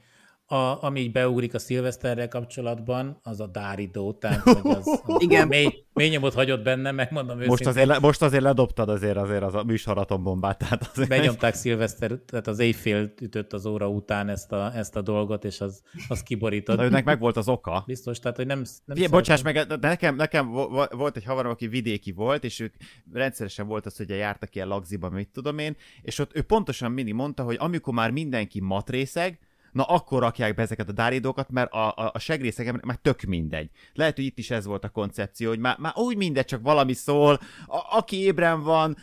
a, ami így beugrik a szilveszterrel kapcsolatban, az a dáridó, tehát hogy az, az Igen. Mély, mély nyomot hagyott benne, megmondom most Azért, le, most azért ledobtad azért, azért az a műsoraton bombát. Tehát azért Benyomták szilveszter, tehát az éjfél ütött az óra után ezt a, ezt a dolgot, és az, az kiborított. Önnek őnek meg volt az oka. Biztos, tehát hogy nem... nem Igen, bocsáss meg, nekem, nekem volt egy havarom, aki vidéki volt, és ők rendszeresen volt az, hogy jártak ilyen lagziba, mit tudom én, és ott ő pontosan mini mondta, hogy amikor már mindenki matrészeg, na akkor rakják be ezeket a dáridókat, mert a, a, a segrészeken már tök mindegy. Lehet, hogy itt is ez volt a koncepció, hogy már, már úgy mindegy, csak valami szól, a, aki ébren van,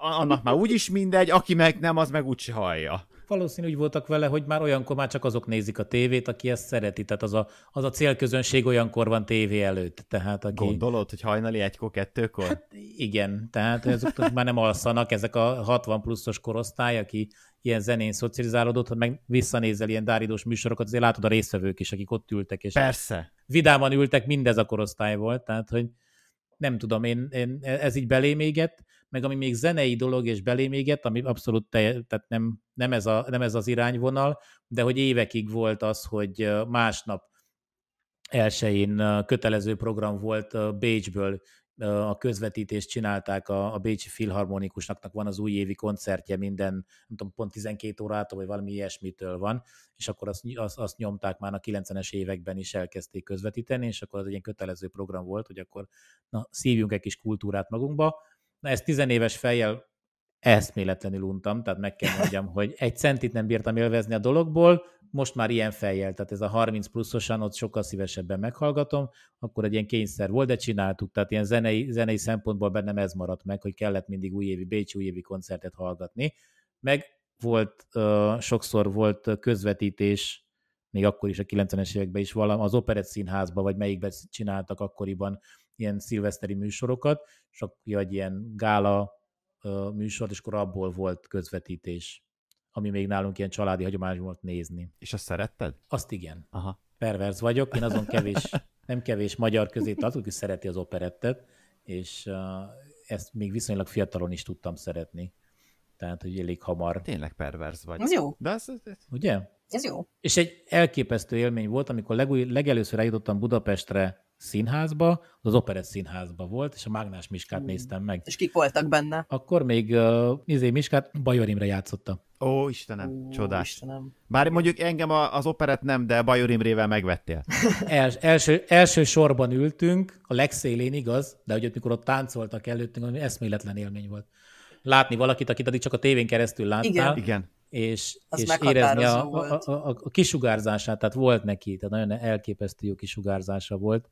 annak már úgyis mindegy, aki meg nem, az meg úgy hallja valószínű úgy voltak vele, hogy már olyankor már csak azok nézik a tévét, aki ezt szereti. Tehát az a, az a célközönség olyankor van tévé előtt. Tehát aki... Gondolod, hogy hajnali egykor, kettőkor? Hát igen, tehát azok már nem alszanak, ezek a 60 pluszos korosztály, aki ilyen zenén szocializálódott, hogy meg visszanézel ilyen dáridós műsorokat, azért látod a részvevők is, akik ott ültek. És Persze. Vidáman ültek, mindez a korosztály volt, tehát hogy nem tudom, én, én ez így belémégett meg ami még zenei dolog és beléméget, ami abszolút te, tehát nem, nem, ez a, nem ez az irányvonal, de hogy évekig volt az, hogy másnap elsőjén kötelező program volt Bécsből a közvetítést csinálták a, a Bécsi Filharmonikusnak, van az újévi koncertje minden, nem tudom, pont 12 órától, vagy valami ilyesmitől van, és akkor azt, azt, azt nyomták már a 90-es években is elkezdték közvetíteni, és akkor az egy ilyen kötelező program volt, hogy akkor na, szívjunk egy kis kultúrát magunkba, Na ezt tizenéves fejjel eszméletlenül untam, tehát meg kell mondjam, hogy egy centit nem bírtam élvezni a dologból, most már ilyen fejjel, tehát ez a 30 pluszosan, ott sokkal szívesebben meghallgatom, akkor egy ilyen kényszer volt, de csináltuk, tehát ilyen zenei, zenei szempontból bennem ez maradt meg, hogy kellett mindig újévi, Bécsi újévi koncertet hallgatni, meg volt, sokszor volt közvetítés, még akkor is a 90-es években is valam, az Operett Színházban, vagy melyikben csináltak akkoriban ilyen szilveszteri műsorokat, és aki egy ilyen gála műsor, és akkor abból volt közvetítés, ami még nálunk ilyen családi hagyomány volt nézni. És azt szeretted? Azt igen. Aha. Perverz vagyok, én azon kevés, nem kevés magyar közé tartok, aki szereti az operettet, és ezt még viszonylag fiatalon is tudtam szeretni. Tehát, hogy elég hamar. Tényleg perverz vagy. Ez jó. De ez, ez, ez... Ugye? Ez jó. És egy elképesztő élmény volt, amikor legúj, legelőször eljutottam Budapestre színházba, az operett színházba volt, és a Mágnás Miskát mm. néztem meg. És kik voltak benne? Akkor még uh, Mizé Miskát Bajor Imre játszotta. Ó, Istenem, Ó, csodás. Istenem. Bár mondjuk engem a az operett nem, de Bajor Imrével megvettél. Els, első, első sorban ültünk, a legszélén igaz, de ugye mikor ott táncoltak előttünk, ami eszméletlen élmény volt. Látni valakit, akit addig csak a tévén keresztül láttál. Igen. Igen és, az és érezni a, a, a, a kisugárzását, tehát volt neki, tehát nagyon elképesztő jó kisugárzása volt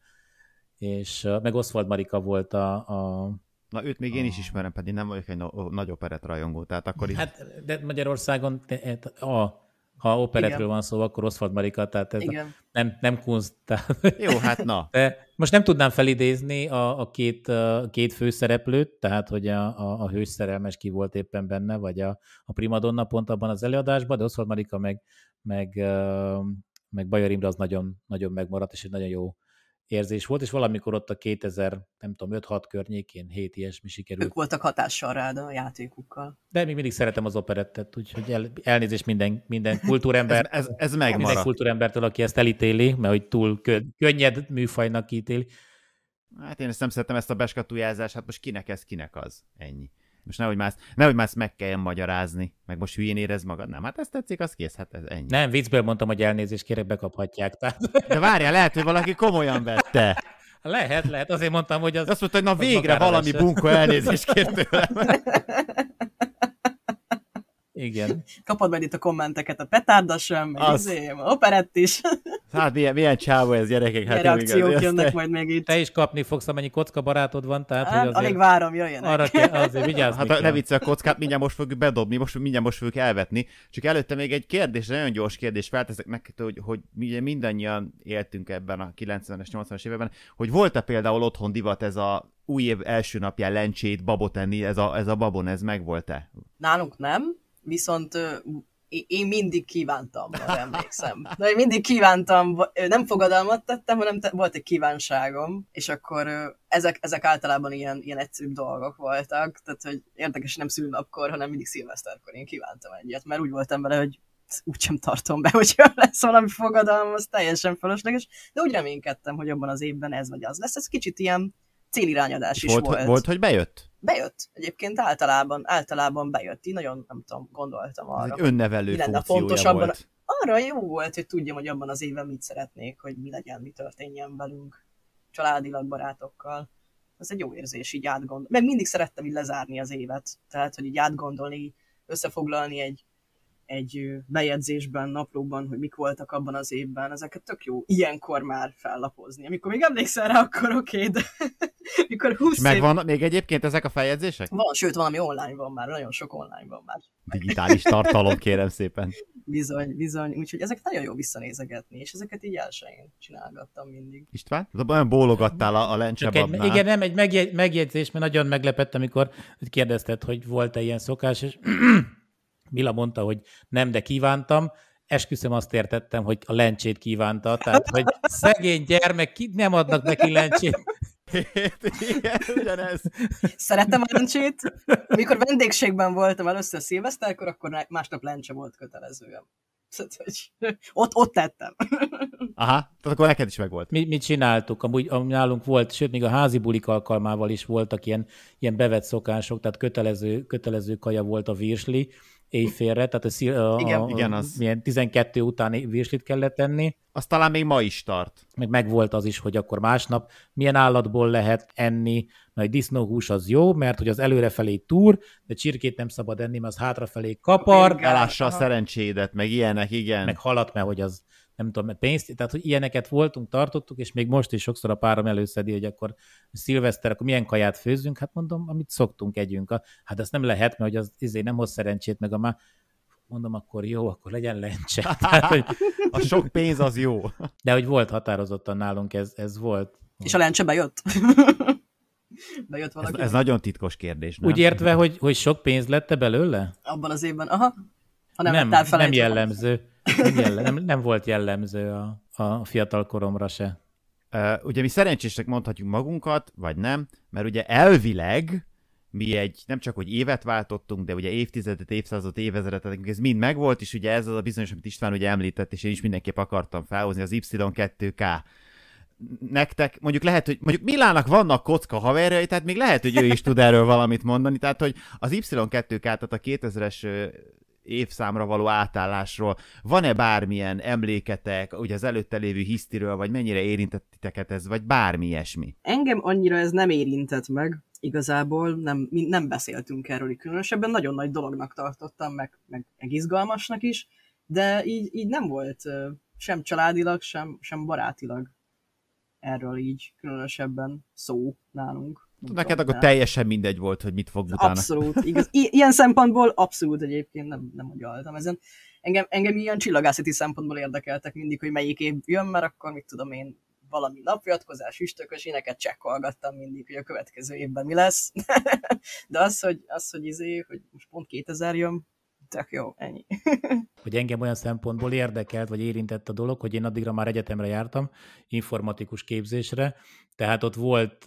és meg Oswald Marika volt a, a Na őt még én is ismerem, pedig nem vagyok egy no- nagy operet rajongó, tehát akkor is... Hát, de Magyarországon, hát, a, ha operetről Igen. van szó, akkor Oswald Marika, tehát ez Igen. nem, nem kunst. Tehát... Jó, hát na. De most nem tudnám felidézni a, a két, a két főszereplőt, tehát hogy a, a, a hőszerelmes ki volt éppen benne, vagy a, a primadonna pont abban az előadásban, de Oswald Marika meg, meg, meg Bajor Imre az nagyon, nagyon megmaradt, és egy nagyon jó érzés volt, és valamikor ott a 2000, nem tudom, 5-6 környékén, 7 ilyesmi sikerült. Ők voltak hatással rád a játékukkal. De még mindig szeretem az operettet, úgyhogy el, elnézést minden, minden kultúrember. ez, ez, ez megmaradt. Minden kultúrembertől, aki ezt elítéli, mert hogy túl kö, könnyed műfajnak ítéli. Hát én ezt nem szeretem ezt a beskatujázást, hát most kinek ez, kinek az, ennyi. Most nehogy már, nehogy már ezt meg kelljen magyarázni, meg most hülyén érez magad. Nem, hát ezt tetszik, az kész, hát ez ennyi. Nem, viccből mondtam, hogy elnézést kérek, bekaphatják. Tehát... De várjál, lehet, hogy valaki komolyan vette. Lehet, lehet. Azért mondtam, hogy az... Azt mondta, hogy na végre valami bunkó elnézést kért tőlem. Igen. Kapod majd itt a kommenteket, a petárda sem, az... izém, operett is. Hát milyen, milyen csávó ez gyerekek. Hát reakciók igaz, jönnek te, majd még itt. Te is kapni fogsz, amennyi kocka barátod van, tehát hát, hogy azért... Alig várom, jöjjenek. Arra kell, azért vigyázz. Hát ne vicce a kockát, mindjárt most fogjuk bedobni, most, mindjárt most fogjuk elvetni. Csak előtte még egy kérdés, nagyon gyors kérdés felteszek neked, hogy, hogy ugye mindannyian éltünk ebben a 90-es, 80-as években, hogy volt-e például otthon divat ez a új év első napján lencsét, babot enni, ez a, ez a babon, ez megvolt-e? Nálunk nem, viszont én mindig kívántam, arra emlékszem. De mindig kívántam, nem fogadalmat tettem, hanem te, volt egy kívánságom, és akkor ezek, ezek általában ilyen, ilyen egyszerűbb dolgok voltak, tehát hogy érdekes nem szülnapkor, hanem mindig szilveszterkor én kívántam egyet, mert úgy voltam vele, hogy úgysem tartom be, hogyha lesz valami fogadalom, az teljesen fölösleges, de úgy reménykedtem, hogy abban az évben ez vagy az lesz. Ez kicsit ilyen célirányadás is volt. Volt, volt hogy bejött? Bejött. Egyébként általában, általában bejött. Én nagyon, nem tudom, gondoltam arra. egy önnevelő mi lenne fontos volt. abban, Arra jó volt, hogy tudjam, hogy abban az évben mit szeretnék, hogy mi legyen, mi történjen velünk, családilag, barátokkal. Ez egy jó érzés, így átgondolni. Meg mindig szerettem így lezárni az évet. Tehát, hogy így átgondolni, összefoglalni egy egy bejegyzésben, naplóban, hogy mik voltak abban az évben, ezeket tök jó ilyenkor már fellapozni. Amikor még emlékszel rá, akkor oké, okay, de mikor 20 És megvan év... még egyébként ezek a feljegyzések? Van, sőt, valami online van már, nagyon sok online van már. Digitális tartalom, kérem szépen. bizony, bizony, úgyhogy ezek nagyon jó visszanézegetni, és ezeket így elsőjén csinálgattam mindig. István? Olyan bólogattál a, a lencsebabnál. Egy, igen, nem, egy megjegy, megjegyzés, mert nagyon meglepett, amikor kérdezted, hogy volt-e ilyen szokás, és Mila mondta, hogy nem, de kívántam, esküszöm azt értettem, hogy a lencsét kívánta, tehát hogy szegény gyermek, ki nem adnak neki lencsét hét, igen, ugyanez. Szeretem a lencsét. Mikor vendégségben voltam először szilveszterkor, akkor másnap lencse volt kötelezően. ott, ott tettem. Aha, tehát akkor neked is megvolt. Mi, mit csináltuk? Amúgy nálunk volt, sőt, még a házi bulik alkalmával is voltak ilyen, ilyen bevett szokások, tehát kötelező, kötelező kaja volt a virsli, éjfélre, tehát a, a, igen, a, igen, az. Milyen 12 után virslit kellett tenni. Az talán még ma is tart. Meg megvolt az is, hogy akkor másnap milyen állatból lehet enni, mert disznóhús az jó, mert hogy az előrefelé túr, de csirkét nem szabad enni, mert az hátrafelé kapar. Elássa a szerencsédet, meg ilyenek, igen. Meg halat, mert hogy az nem tudom, pénzt, tehát hogy ilyeneket voltunk, tartottuk, és még most is sokszor a párom előszedi, hogy akkor szilveszter, akkor milyen kaját főzünk, hát mondom, amit szoktunk, együnk. Hát ez nem lehet, mert hogy az izé nem hoz szerencsét, meg a már mondom, akkor jó, akkor legyen lencse. Tehát, hogy... A sok pénz az jó. De hogy volt határozottan nálunk, ez, ez volt. És a lencse bejött? bejött valaki? Ez, ez nagyon titkos kérdés, nem? Úgy értve, hogy, hogy sok pénz lette belőle? Abban az évben, aha hanem nem, a nem jellemző. Nem, jellem, nem, nem volt jellemző a, a fiatal koromra se. Uh, ugye mi szerencsések mondhatjuk magunkat, vagy nem, mert ugye elvileg mi egy, nem csak, hogy évet váltottunk, de ugye évtizedet, évszázadot, évezredet, ez mind megvolt, és ugye ez az a bizonyos, amit István ugye említett, és én is mindenképp akartam felhozni, az Y2K nektek, mondjuk lehet, hogy mondjuk Milának vannak kocka haverjai, tehát még lehet, hogy ő is tud erről valamit mondani, tehát hogy az Y2K, tehát a 2000-es évszámra való átállásról. Van-e bármilyen emléketek, ugye az előtte lévő hisztiről, vagy mennyire érintett ez, vagy bármi ilyesmi? Engem annyira ez nem érintett meg, igazából nem, mi nem beszéltünk erről különösebben, nagyon nagy dolognak tartottam, meg, meg, meg izgalmasnak is, de így, így nem volt sem családilag, sem, sem barátilag erről így különösebben szó nálunk. Neked akkor teljesen mindegy volt, hogy mit fog utána. Abszolút, igaz. I- ilyen szempontból abszolút egyébként nem, nem agyaltam ezen. Engem, engem ilyen csillagászati szempontból érdekeltek mindig, hogy melyik év jön, mert akkor mit tudom én, valami napjatkozás, üstökös, éneket csekkolgattam mindig, hogy a következő évben mi lesz. De az, hogy, az, hogy izé, hogy most pont 2000 jön, tök jó, ennyi. hogy engem olyan szempontból érdekelt, vagy érintett a dolog, hogy én addigra már egyetemre jártam, informatikus képzésre, tehát ott volt,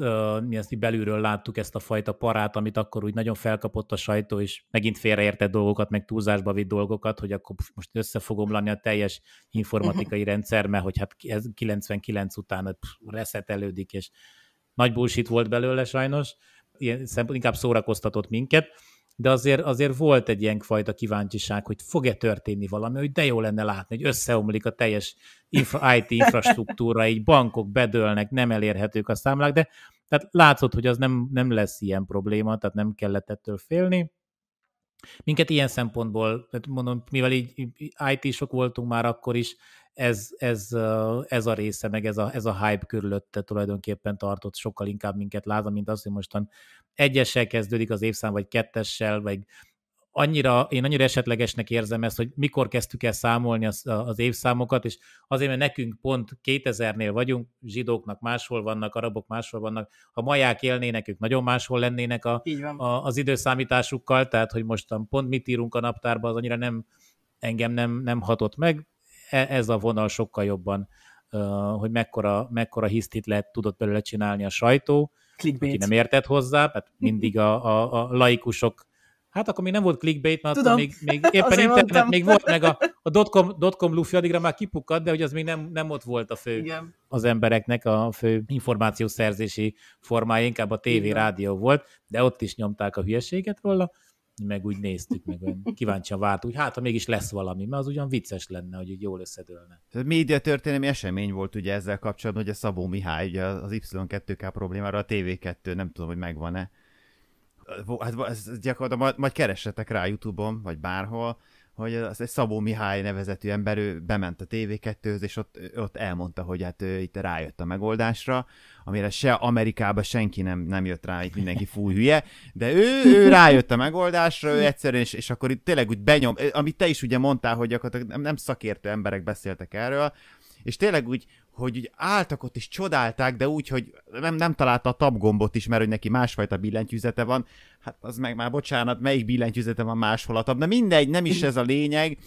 mi ezt belülről láttuk ezt a fajta parát, amit akkor úgy nagyon felkapott a sajtó, és megint félreértett dolgokat, meg túlzásba vitt dolgokat, hogy akkor most össze fogom omlani a teljes informatikai uh-huh. rendszer, mert hogy hát ez 99 után reszetelődik, és nagy bullshit volt belőle sajnos, ilyen szempont, inkább szórakoztatott minket, de azért, azért volt egy ilyen fajta kíváncsiság, hogy fog-e történni valami, hogy de jó lenne látni, hogy összeomlik a teljes infra, IT infrastruktúra, így bankok bedőlnek, nem elérhetők a számlák, de tehát látszott, hogy az nem, nem lesz ilyen probléma, tehát nem kellett ettől félni. Minket ilyen szempontból, mondom, mivel így IT-sok voltunk már akkor is, ez, ez, ez a része, meg ez a, ez a hype körülötte tulajdonképpen tartott sokkal inkább minket láza, mint az, hogy mostan egyessel kezdődik az évszám, vagy kettessel, vagy annyira, én annyira esetlegesnek érzem ezt, hogy mikor kezdtük el számolni az, az évszámokat, és azért, mert nekünk pont 2000-nél vagyunk, zsidóknak máshol vannak, arabok máshol vannak, ha maják élnének, ők nagyon máshol lennének a, a, az időszámításukkal, tehát hogy mostan pont mit írunk a naptárba, az annyira nem, engem nem, nem hatott meg, E, ez a vonal sokkal jobban, hogy mekkora, mekkora hisztit lehet, tudott belőle csinálni a sajtó, clickbait. aki nem értett hozzá, mert mindig a, a, a laikusok Hát akkor még nem volt clickbait, mert Tudom, még, még éppen internet mondtam. még volt, meg a, a dotcom, dotcom lufi addigra már kipukkadt, de hogy az még nem, nem ott volt a fő, Igen. az embereknek a fő információszerzési formája, inkább a tévé, rádió volt, de ott is nyomták a hülyeséget róla meg úgy néztük, meg olyan kíváncsian vártuk, hogy hát, ha mégis lesz valami, mert az ugyan vicces lenne, hogy így jól összedőlne. A média történelmi esemény volt ugye ezzel kapcsolatban, hogy a Szabó Mihály, ugye az Y2K problémára a TV2, nem tudom, hogy megvan-e. Hát ez gyakorlatilag majd, majd keressetek rá Youtube-on, vagy bárhol, hogy az egy Szabó Mihály nevezetű ember, ő bement a TV2-höz, és ott, ott elmondta, hogy hát ő itt rájött a megoldásra, amire se Amerikába senki nem, nem jött rá, itt mindenki fúj hülye, de ő, ő rájött a megoldásra, ő egyszerűen, és, és akkor itt tényleg úgy benyom, amit te is ugye mondtál, hogy gyakorlatilag nem, nem szakértő emberek beszéltek erről, és tényleg úgy, hogy úgy álltak ott és csodálták, de úgy, hogy nem, nem találta a tabgombot is, mert hogy neki másfajta billentyűzete van. Hát az meg már bocsánat, melyik billentyűzete van máshol a tab. De mindegy, nem is ez a lényeg.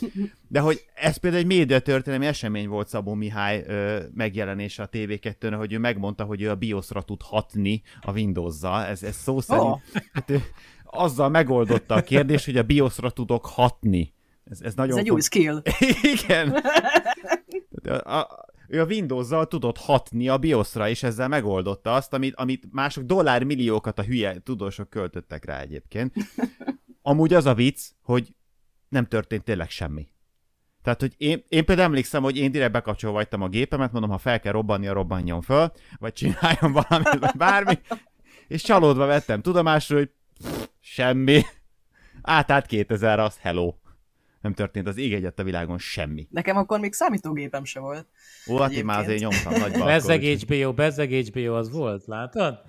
De hogy ez például egy média történelmi esemény volt Szabó Mihály ö, megjelenése a tv 2 hogy ő megmondta, hogy ő a BIOS-ra tud hatni a Windows-zal. Ez, ez szó szerint. Oh. Hát ő azzal megoldotta a kérdés, hogy a BIOS-ra tudok hatni. Ez, ez nagyon ez egy új skill. Igen. a, a, ő a Windows-zal tudott hatni a BIOS-ra, és ezzel megoldotta azt, amit, amit mások dollármilliókat a hülye tudósok költöttek rá egyébként. Amúgy az a vicc, hogy nem történt tényleg semmi. Tehát, hogy én, én például emlékszem, hogy én direkt bekapcsolva vagytam a gépemet, mondom, ha fel kell a robbanjon föl, vagy csináljon valamit, vagy bármi, és csalódva vettem tudomásra, hogy pff, semmi. Átállt 2000-re, az hello nem történt az ég egyet a világon semmi. Nekem akkor még számítógépem se volt. Ó, hát én már azért nyomtam nagyban. Bezzeg HBO, bezzeg HBO az volt, látod?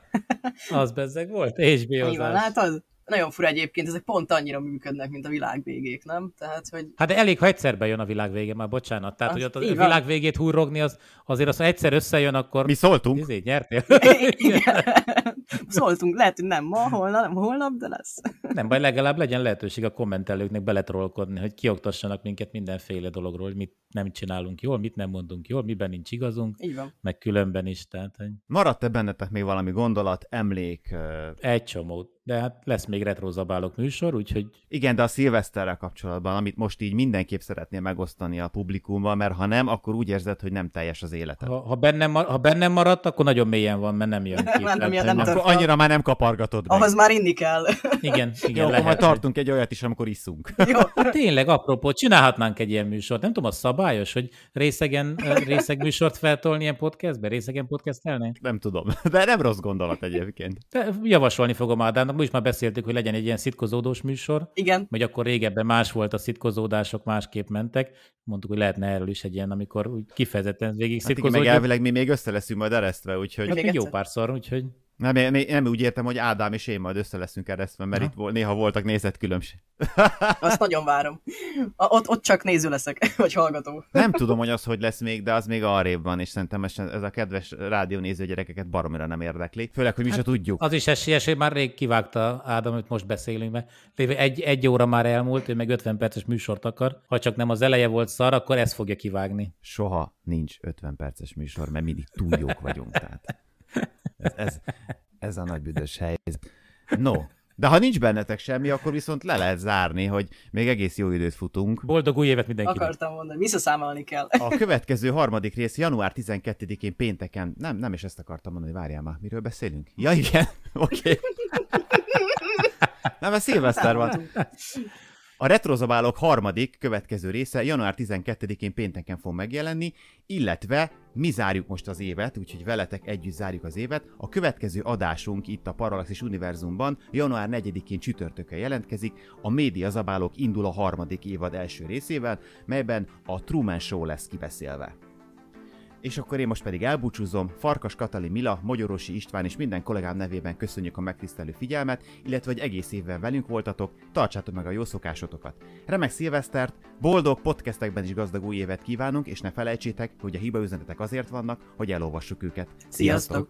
Az bezzeg volt, HBO Igen, látod? Nagyon fura egyébként, ezek pont annyira működnek, mint a világ végék, nem? Tehát, hogy... Hát de elég, ha egyszer bejön a világ vége, már bocsánat. Tehát, az, hogy ott a világ végét hurrogni, az, azért az, ha egyszer összejön, akkor... Mi szóltunk? Ezért nyertél. Szóltunk, lehet, hogy nem ma, holnap, nem holnap, de lesz. Nem baj, legalább legyen lehetőség a kommentelőknek beletrolkodni, hogy kioktassanak minket mindenféle dologról, hogy mit nem csinálunk jól, mit nem mondunk jól, miben nincs igazunk, Így van. meg különben is. Tehát, hogy... Maradt-e bennetek még valami gondolat, emlék? Egy csomót de hát lesz még retrozabálok műsor, úgyhogy... Igen, de a szilveszterrel kapcsolatban, amit most így mindenképp szeretnél megosztani a publikummal, mert ha nem, akkor úgy érzed, hogy nem teljes az életed. Ha, ha, bennem, ha bennem maradt, akkor nagyon mélyen van, mert nem jön ki. nem, nem, jön, nem akkor annyira már nem kapargatod meg. Ahhoz már inni kell. igen, igen, Jó, lehet. majd tartunk egy olyat is, amikor iszunk. Jó. Hát tényleg, apropó, csinálhatnánk egy ilyen műsort. Nem tudom, az szabályos, hogy részegen, részeg műsort feltolni ilyen podcastbe, részegen podcastelni? Nem tudom, de nem rossz gondolat egyébként. De javasolni fogom Ádámnak, mi is már beszéltük, hogy legyen egy ilyen szitkozódós műsor. Igen. Vagy akkor régebben más volt a szitkozódások, másképp mentek. Mondtuk, hogy lehetne erről is egy ilyen, amikor úgy kifejezetten végig hát szitkozódjuk. meg elvileg mi még össze leszünk majd eresztve, úgyhogy... Hát még jó párszor, úgyhogy... Nem, nem, nem úgy értem, hogy Ádám és én majd össze leszünk eresztve, mert ha. itt vol, néha voltak nézetkülönbség. Azt nagyon várom. A, ott, ott csak néző leszek, vagy hallgató. Nem tudom, hogy az hogy lesz még, de az még arrébb van, és szerintem ez, ez a kedves rádiónéző gyerekeket baromira nem érdekli. Főleg, hogy mi hát, se tudjuk. Az is esélyes, hogy már rég kivágta Ádám, amit most beszélünk, mert egy, egy óra már elmúlt, ő meg 50 perces műsort akar. Ha csak nem az eleje volt szar, akkor ezt fogja kivágni. Soha nincs 50 perces műsor, mert mindig túl jók vagyunk. Tehát. Ez, ez, ez a nagy büdös helyzet. No, de ha nincs bennetek semmi, akkor viszont le lehet zárni, hogy még egész jó időt futunk. Boldog új évet mindenkinek. Akartam mondani, visszaszámolni kell. A következő harmadik rész január 12-én pénteken. Nem, nem is ezt akartam mondani, várjál már, miről beszélünk? Ja igen, oké. Okay. nem, mert szilveszter van. A Retrozabálok harmadik következő része január 12-én pénteken fog megjelenni, illetve mi zárjuk most az évet, úgyhogy veletek együtt zárjuk az évet. A következő adásunk itt a Parallaxis Univerzumban január 4-én csütörtökön jelentkezik. A Média Zabálok indul a harmadik évad első részével, melyben a Truman Show lesz kibeszélve. És akkor én most pedig elbúcsúzom. Farkas Katali Mila, Magyarosi István és minden kollégám nevében köszönjük a megtisztelő figyelmet, illetve hogy egész évben velünk voltatok, tartsátok meg a jó szokásotokat. Remek szilvesztert, boldog podcastekben is gazdag új évet kívánunk, és ne felejtsétek, hogy a hiba üzenetek azért vannak, hogy elolvassuk őket. Sziasztok! Sziasztok!